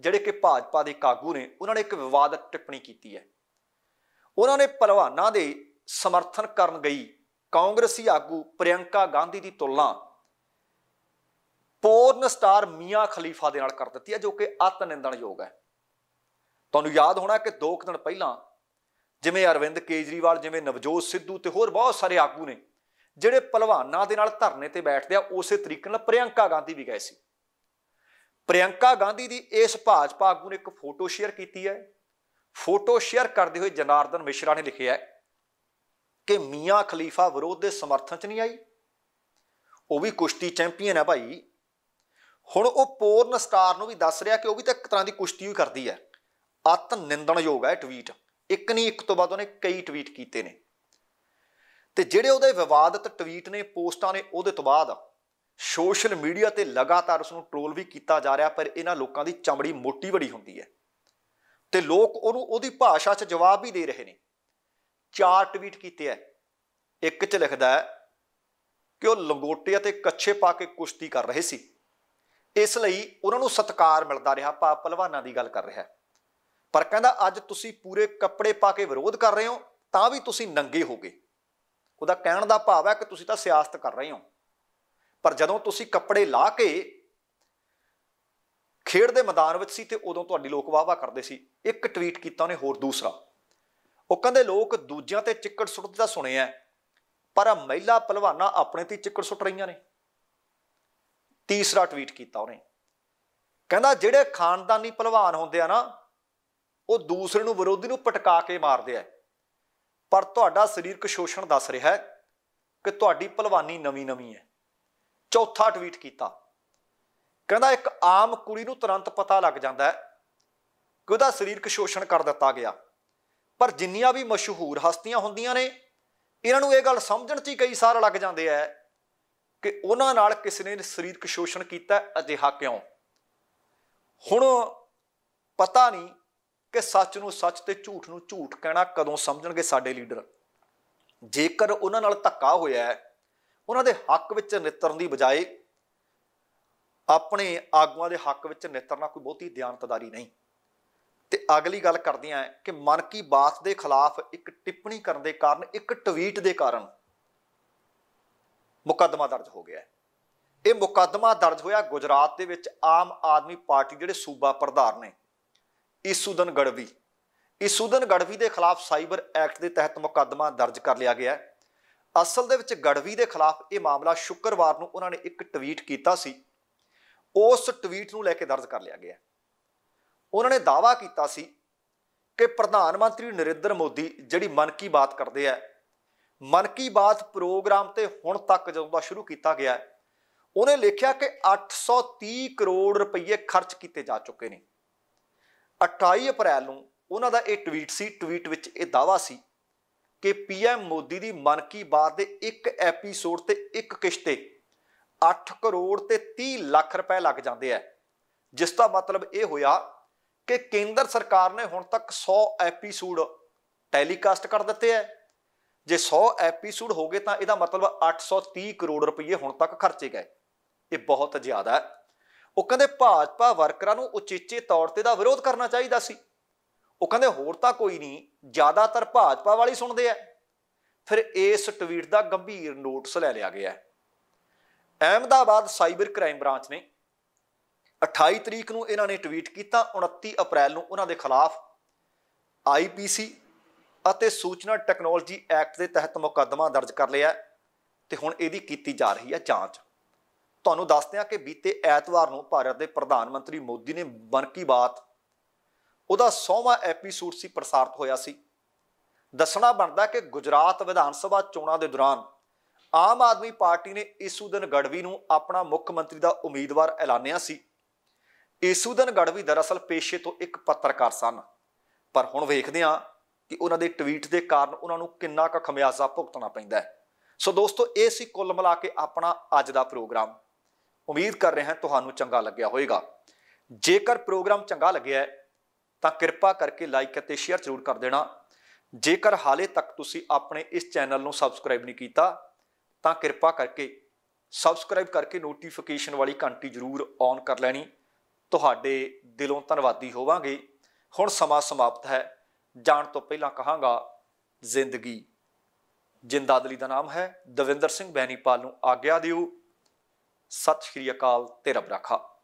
ਜਿਹੜੇ ਕਿ ਭਾਜਪਾ ਦੇ ਕਾਗੂ ਨੇ ਉਹਨਾਂ ਨੇ ਇੱਕ ਵਿਵਾਦਕ ਟਿੱਪਣੀ ਕੀਤੀ ਹੈ ਉਹਨਾਂ ਨੇ ਪਰਵਾਨਾ ਦੇ ਸਮਰਥਨ ਕਰਨ ਗਈ ਕਾਂਗਰਸੀ ਆਗੂ ਪ੍ਰਿਯੰਕਾ ਗਾਂਧੀ ਦੀ ਤੁਲਨਾ ਪੋਰਨ ਸਟਾਰ ਮੀਆਂ ਖਲੀਫਾ ਦੇ ਨਾਲ ਕਰ ਦਿੱਤੀ ਹੈ ਜੋ ਕਿ ਅਤ ਨਿੰਦਣਯੋਗ ਹੈ ਤੁਹਾਨੂੰ ਯਾਦ ਹੋਣਾ ਕਿ 2 ਦਿਨ ਪਹਿਲਾਂ ਜਿਵੇਂ ਅਰਵਿੰਦ ਕੇਜਰੀਵਾਲ ਜਿਵੇਂ ਨਵਜੋਤ ਸਿੱਧੂ ਤੇ ਹੋਰ ਬਹੁਤ ਸਾਰੇ ਆਗੂ ਨੇ ਜਿਹੜੇ ਪਹਿਲਵਾਨਾਂ ਦੇ ਨਾਲ ਧਰਨੇ ਤੇ ਬੈਠਦੇ ਆ ਉਸੇ ਤਰੀਕੇ ਨਾਲ ਪ੍ਰਿਯੰਕਾ ਗਾਂਧੀ ਵੀ ਗਏ ਸੀ ਪ੍ਰਿਯੰਕਾ ਗਾਂਧੀ ਦੀ ਇਸ ਭਾਜਪਾ ਆਗੂ ਨੇ ਇੱਕ ਫੋਟੋ ਸ਼ੇਅਰ ਕੀਤੀ ਹੈ ਫੋਟੋ ਸ਼ੇਅਰ ਕਰਦੇ ਹੋਏ ਜਨਾਰਦਨ ਮਿਸ਼ਰਾ ਨੇ ਲਿਖਿਆ ਹੈ ਕਿ ਮੀਆਂ ਖਲੀਫਾ ਵਿਰੋਧ ਦੇ ਸਮਰਥਨ 'ਚ ਨਹੀਂ ਆਈ ਉਹ ਵੀ ਕੁਸ਼ਤੀ ਚੈਂਪੀਅਨ ਹੈ ਭਾਈ ਹੁਣ ਉਹ ਪੋਰਨ ਸਟਾਰ ਨੂੰ ਵੀ ਦੱਸ ਰਿਹਾ ਕਿ ਉਹ ਵੀ ਤਾਂ ਇੱਕ ਤਰ੍ਹਾਂ ਦੀ ਕੁਸ਼ਤੀ ਹੀ ਕਰਦੀ ਹੈ ਅਤ ਨਿੰਦਣਯੋਗ ਹੈ ਟਵੀਟ ਇੱਕ ਨਹੀਂ ਇੱਕ ਤੋਂ ਬਾਅਦ ਉਹਨੇ ਕਈ ਟਵੀਟ ਕੀਤੇ ਨੇ ਤੇ ਜਿਹੜੇ ਉਹਦੇ ਵਿਵਾਦਤ ਟਵੀਟ ਨੇ ਪੋਸਟਾਂ ਨੇ ਉਹਦੇ ਤੋਂ ਬਾਅਦ ਸੋਸ਼ਲ ਮੀਡੀਆ ਤੇ ਲਗਾਤਾਰ ਉਸ ਨੂੰ ਟ੍ਰੋਲ ਵੀ ਕੀਤਾ ਜਾ ਰਿਹਾ ਪਰ ਇਹਨਾਂ ਲੋਕਾਂ ਦੀ ਚਮੜੀ ਮੋਟੀ ਬੜੀ ਹੁੰਦੀ ਹੈ ਤੇ ਲੋਕ ਉਹਨੂੰ ਉਹਦੀ ਭਾਸ਼ਾ 'ਚ ਜਵਾਬ ਵੀ ਦੇ ਰਹੇ ਨੇ ਚਾਰ ਟਵੀਟ ਕੀਤੇ ਐ ਇੱਕ 'ਚ ਲਿਖਦਾ ਹੈ ਕਿ ਉਹ ਲੰਗੋਟੇ ਅਤੇ ਕੱਛੇ ਪਾ ਕੇ ਕੁਸ਼ਤੀ ਕਰ ਰਹੇ ਸੀ ਇਸ ਲਈ ਉਹਨਾਂ ਨੂੰ ਸਤਕਾਰ ਮਿਲਦਾ ਰਿਹਾ ਪਾ ਪਹਿਲਵਾਨਾਂ ਦੀ ਗੱਲ ਕਰ ਰਿਹਾ ਪਰ ਕਹਿੰਦਾ ਅੱਜ ਤੁਸੀਂ ਪੂਰੇ ਕੱਪੜੇ ਪਾ ਕੇ ਵਿਰੋਧ ਕਰ ਰਹੇ ਹੋ ਤਾਂ ਵੀ ਤੁਸੀਂ ਨੰਗੇ ਹੋਗੇ ਉਹਦਾ ਕਹਿਣ ਦਾ ਭਾਵ ਹੈ ਕਿ ਤੁਸੀਂ ਤਾਂ ਸਿਆਸਤ ਕਰ ਰਹੇ ਹੋ ਪਰ ਜਦੋਂ ਤੁਸੀਂ ਕੱਪੜੇ ਲਾ ਕੇ ਖੇਡ ਦੇ ਮੈਦਾਨ ਵਿੱਚ ਸੀ ਤੇ ਉਦੋਂ ਤੁਹਾਡੀ ਲੋਕ ਵਾਵਾ ਕਰਦੇ ਸੀ ਇੱਕ ਟਵੀਟ ਕੀਤਾ ਉਹਨੇ ਹੋਰ ਦੂਸਰਾ ਉਹ ਕਹਿੰਦੇ ਲੋਕ ਦੂਜਿਆਂ ਤੇ ਚਿੱਕੜ ਸੁੱਟਦੇ ਤਾਂ ਸੁਣਿਆ ਪਰ ਮਹਿਲਾ ਪਹਿਲਵਾਨਾਂ ਆਪਣੇ ਤੇ ਚਿੱਕੜ ਸੁੱਟ ਰਹੀਆਂ ਨੇ ਤੀਸਰਾ ਟਵੀਟ ਕੀਤਾ ਉਹਨੇ ਕਹਿੰਦਾ ਜਿਹੜੇ ਖਾਨਦਾਨੀ ਪਹਿਲਵਾਨ ਹੁੰਦੇ ਆ ਨਾ ਉਹ ਦੂਸਰੇ ਨੂੰ ਵਿਰੋਧੀ ਨੂੰ ਪਟਕਾ ਕੇ ਮਾਰਦੇ ਆ ਪਰ ਤੁਹਾਡਾ ਸਰੀਰਕ ਸ਼ੋਸ਼ਣ ਦੱਸ ਰਿਹਾ ਹੈ ਕਿ ਤੁਹਾਡੀ ਪਹਿਲਵਾਨੀ ਨਵੀਂ-ਨਵੀਂ ਹੈ ਚੌਥਾ ਟਵੀਟ ਕੀਤਾ ਕਹਿੰਦਾ ਇੱਕ ਆਮ ਕੁੜੀ ਨੂੰ ਤੁਰੰਤ ਪਤਾ ਲੱਗ ਜਾਂਦਾ ਹੈ ਕਿ ਉਹਦਾ ਸਰੀਰਕ ਸ਼ੋਸ਼ਣ ਕਰ ਦਿੱਤਾ ਗਿਆ ਪਰ ਜਿੰਨੀਆਂ ਵੀ ਮਸ਼ਹੂਰ ਹਸਤੀਆਂ ਹੁੰਦੀਆਂ ਨੇ ਇਹਨਾਂ ਨੂੰ ਇਹ ਗੱਲ ਸਮਝਣ 'ਚ ਹੀ ਕਈ ਸਾਲ ਲੱਗ ਜਾਂਦੇ ਆ ਕਿ ਉਹਨਾਂ ਨਾਲ ਕਿਸੇ ਨੇ ਸਰੀਰਕ ਸ਼ੋਸ਼ਣ ਕੀਤਾ ਅਜਿਹਾ ਕਿਉਂ ਹੁਣ ਪਤਾ ਨਹੀਂ ਕਿ ਸੱਚ ਨੂੰ ਸੱਚ ਤੇ ਝੂਠ ਨੂੰ ਝੂਠ ਕਹਿਣਾ ਕਦੋਂ ਸਮਝਣਗੇ ਸਾਡੇ ਲੀਡਰ ਜੇਕਰ ਉਹਨਾਂ ਨਾਲ ਧੱਕਾ ਹੋਇਆ ਹੈ ਉਹਨਾਂ ਦੇ ਹੱਕ ਵਿੱਚ ਨਿਤਰਨ ਦੀ ਬਜਾਏ ਆਪਣੇ ਆਗੂਆਂ ਦੇ ਹੱਕ ਵਿੱਚ ਨਿਤਰਨਾ ਕੋਈ ਬਹੁਤੀ ਧਿਆਨਤਦਾਰੀ ਨਹੀਂ ਤੇ ਅਗਲੀ ਗੱਲ ਕਰਦੇ ਆ ਕਿ ਮਨ ਕੀ ਬਾਤ ਦੇ ਖਿਲਾਫ ਇੱਕ ਟਿੱਪਣੀ ਕਰਨ ਦੇ ਕਾਰਨ ਇੱਕ ਟਵੀਟ ਦੇ ਕਾਰਨ ਮੁਕੱਦਮਾ ਦਰਜ ਹੋ ਗਿਆ ਹੈ ਇਹ ਮੁਕੱਦਮਾ ਦਰਜ ਹੋਇਆ ਗੁਜਰਾਤ ਦੇ ਵਿੱਚ ਆਮ ਆਦਮੀ ਪਾਰਟੀ ਜਿਹੜੇ ਸੂਬਾ ਪ੍ਰਧਾਨ ਨੇ ਇਸੂਦਨ ਗੜਵੀ ਇਸੂਦਨ ਗੜਵੀ ਦੇ ਖਿਲਾਫ ਸਾਈਬਰ ਐਕਟ ਦੇ ਤਹਿਤ ਮੁਕੱਦਮਾ ਦਰਜ ਕਰ ਲਿਆ ਗਿਆ ਅਸਲ ਦੇ ਵਿੱਚ ਗੜਵੀ ਦੇ ਖਿਲਾਫ ਇਹ ਮਾਮਲਾ ਸ਼ੁੱਕਰਵਾਰ ਨੂੰ ਉਹਨਾਂ ਨੇ ਇੱਕ ਟਵੀਟ ਕੀਤਾ ਸੀ ਉਸ ਟਵੀਟ ਨੂੰ ਲੈ ਕੇ ਦਰਜ ਕਰ ਲਿਆ ਗਿਆ ਉਹਨਾਂ ਨੇ ਦਾਵਾ ਕੀਤਾ ਸੀ ਕਿ ਪ੍ਰਧਾਨ ਮੰਤਰੀ ਨਰਿੰਦਰ ਮੋਦੀ ਜਿਹੜੀ ਮਨ ਕੀ ਬਾਤ ਕਰਦੇ ਆ ਮਨ ਕੀ ਬਾਤ ਪ੍ਰੋਗਰਾਮ ਤੇ ਹੁਣ ਤੱਕ ਜਦੋਂ ਦਾ ਸ਼ੁਰੂ ਕੀਤਾ ਗਿਆ ਹੈ ਉਹਨੇ ਲਿਖਿਆ ਕਿ 830 ਕਰੋੜ ਰੁਪਏ ਖਰਚ ਕੀਤੇ ਜਾ ਚੁੱਕੇ ਨੇ 28 ਅਪ੍ਰੈਲ ਨੂੰ ਉਹਨਾਂ ਦਾ ਇਹ ਟਵੀਟ ਸੀ ਟਵੀਟ ਵਿੱਚ ਇਹ ਦਾਵਾ ਸੀ ਕਿ ਪੀਐਮ ਮੋਦੀ ਦੀ ਮਨ ਕੀ ਬਾਤ ਦੇ ਇੱਕ ਐਪੀਸੋਡ ਤੇ ਇੱਕ ਕਿਸ਼ਤੇ 8 ਕਰੋੜ ਤੇ 30 ਲੱਖ ਰੁਪਏ ਲੱਗ ਜਾਂਦੇ ਆ ਜਿਸ ਦਾ ਮਤਲਬ ਇਹ ਹੋਇਆ ਕਿ ਕੇਂਦਰ ਸਰਕਾਰ ਨੇ ਹੁਣ ਤੱਕ 100 ਐਪੀਸੋਡ ਟੈਲੀਕਾਸਟ ਕਰ ਦਿੱਤੇ ਆ ਜੇ 100 ਐਪੀਸੋਡ ਹੋ ਗਏ ਤਾਂ ਇਹਦਾ ਮਤਲਬ 830 ਕਰੋੜ ਰੁਪਏ ਹੁਣ ਤੱਕ ਖਰਚੇ ਗਏ ਇਹ ਬਹੁਤ ਜ਼ਿਆਦਾ ਹੈ ਉਹ ਕਹਿੰਦੇ ਭਾਜਪਾ ਵਰਕਰਾਂ ਨੂੰ ਉਚੇਚੇ ਤੌਰ ਤੇ ਦਾ ਵਿਰੋਧ ਕਰਨਾ ਚਾਹੀਦਾ ਸੀ ਉਹ ਕਹਿੰਦੇ ਹੋਰ ਤਾਂ ਕੋਈ ਨਹੀਂ ਜ਼ਿਆਦਾਤਰ ਭਾਜਪਾ ਵਾਲੀ ਸੁਣਦੇ ਆ ਫਿਰ ਇਸ ਟਵੀਟ ਦਾ ਗੰਭੀਰ ਨੋਟਿਸ ਲੈ ਲਿਆ ਗਿਆ ਅਹਿਮਦਾਬਾਦ ਸਾਈਬਰ ਕ੍ਰਾਈਮ ਬ੍ਰਾਂਚ ਨੇ 28 ਤਰੀਕ ਨੂੰ ਇਹਨਾਂ ਨੇ ਟਵੀਟ ਕੀਤਾ 29 ਅਪ੍ਰੈਲ ਨੂੰ ਉਹਨਾਂ ਦੇ ਖਿਲਾਫ ਆਈਪੀਸੀ ਅਤੇ ਸੂਚਨਾ ਟੈਕਨੋਲੋਜੀ ਐਕਟ ਦੇ ਤਹਿਤ ਮੁਕੱਦਮਾ ਦਰਜ ਕਰ ਲਿਆ ਤੇ ਹੁਣ ਇਹਦੀ ਕੀਤੀ ਜਾ ਰਹੀ ਹੈ ਜਾਂਚ ਤੁਹਾਨੂੰ ਦੱਸਦੇ ਹਾਂ ਕਿ ਬੀਤੇ ਐਤਵਾਰ ਨੂੰ ਭਾਰਤ ਦੇ ਪ੍ਰਧਾਨ ਮੰਤਰੀ ਮੋਦੀ ਨੇ ਮਨ ਕੀ ਬਾਤ ਉਹਦਾ 100ਵਾਂ ਐਪੀਸੋਡ ਸੀ ਪ੍ਰਸਾਰਿਤ ਹੋਇਆ ਸੀ ਦੱਸਣਾ ਬਣਦਾ ਕਿ ਗੁਜਰਾਤ ਵਿਧਾਨ ਸਭਾ ਚੋਣਾਂ ਦੇ ਦੌਰਾਨ ਆਮ ਆਦਮੀ ਪਾਰਟੀ ਨੇ ਈਸੂਦਨ ਗੜਵੀ ਨੂੰ ਆਪਣਾ ਮੁੱਖ ਮੰਤਰੀ ਦਾ ਉਮੀਦਵਾਰ ਐਲਾਨਿਆ ਸੀ ਈਸੂਦਨ ਗੜਵੀ ਦਰਅਸਲ ਪੇਸ਼ੇ ਤੋਂ ਇੱਕ ਪੱਤਰਕਾਰ ਸਨ ਪਰ ਹੁਣ ਵੇਖਦੇ ਹਾਂ ਕਿ ਉਹਨਾਂ ਦੇ ਟਵੀਟ ਦੇ ਕਾਰਨ ਉਹਨਾਂ ਨੂੰ ਕਿੰਨਾ ਕੁ ਖਮਿਆਜ਼ਾ ਭੁਗਤਣਾ ਪੈਂਦਾ ਸੋ ਦੋਸਤੋ ਇਹ ਸੀ ਕੁੱਲ ਮਿਲਾ ਕੇ ਆਪਣਾ ਅੱਜ ਦਾ ਪ੍ਰੋਗਰਾਮ ਉਮੀਦ ਕਰ ਰਹੇ ਹਾਂ ਤੁਹਾਨੂੰ ਚੰਗਾ ਲੱਗਿਆ ਹੋਵੇਗਾ ਜੇਕਰ ਪ੍ਰੋਗਰਾਮ ਚੰਗਾ ਲੱਗਿਆ ਤਾਂ ਕਿਰਪਾ ਕਰਕੇ ਲਾਈਕ ਅਤੇ ਸ਼ੇਅਰ ਜ਼ਰੂਰ ਕਰ ਦੇਣਾ ਜੇਕਰ ਹਾਲੇ ਤੱਕ ਤੁਸੀਂ ਆਪਣੇ ਇਸ ਚੈਨਲ ਨੂੰ ਸਬਸਕ੍ਰਾਈਬ ਨਹੀਂ ਕੀਤਾ ਤਾਂ ਕਿਰਪਾ ਕਰਕੇ ਸਬਸਕ੍ਰਾਈਬ ਕਰਕੇ ਨੋਟੀਫਿਕੇਸ਼ਨ ਵਾਲੀ ਘੰਟੀ ਜ਼ਰੂਰ ਔਨ ਕਰ ਲੈਣੀ ਤੁਹਾਡੇ ਦਿਲੋਂ ਧੰਨਵਾਦੀ ਹੋਵਾਂਗੇ ਹੁਣ ਸਮਾਂ ਸਮਾਪਤ ਹੈ ਜਾਣ ਤੋਂ ਪਹਿਲਾਂ ਕਹਾਂਗਾ ਜ਼ਿੰਦਗੀ ਜਿੰਦਾਦਲੀ ਦਾ ਨਾਮ ਹੈ ਦਵਿੰਦਰ ਸਿੰਘ ਬੈਣੀਪਾਲ ਨੂੰ ਆਗਿਆ ਦਿਓ ਸਤਿ ਸ਼੍ਰੀ ਅਕਾਲ ਤੇ ਰੱਬ ਰਾਖਾ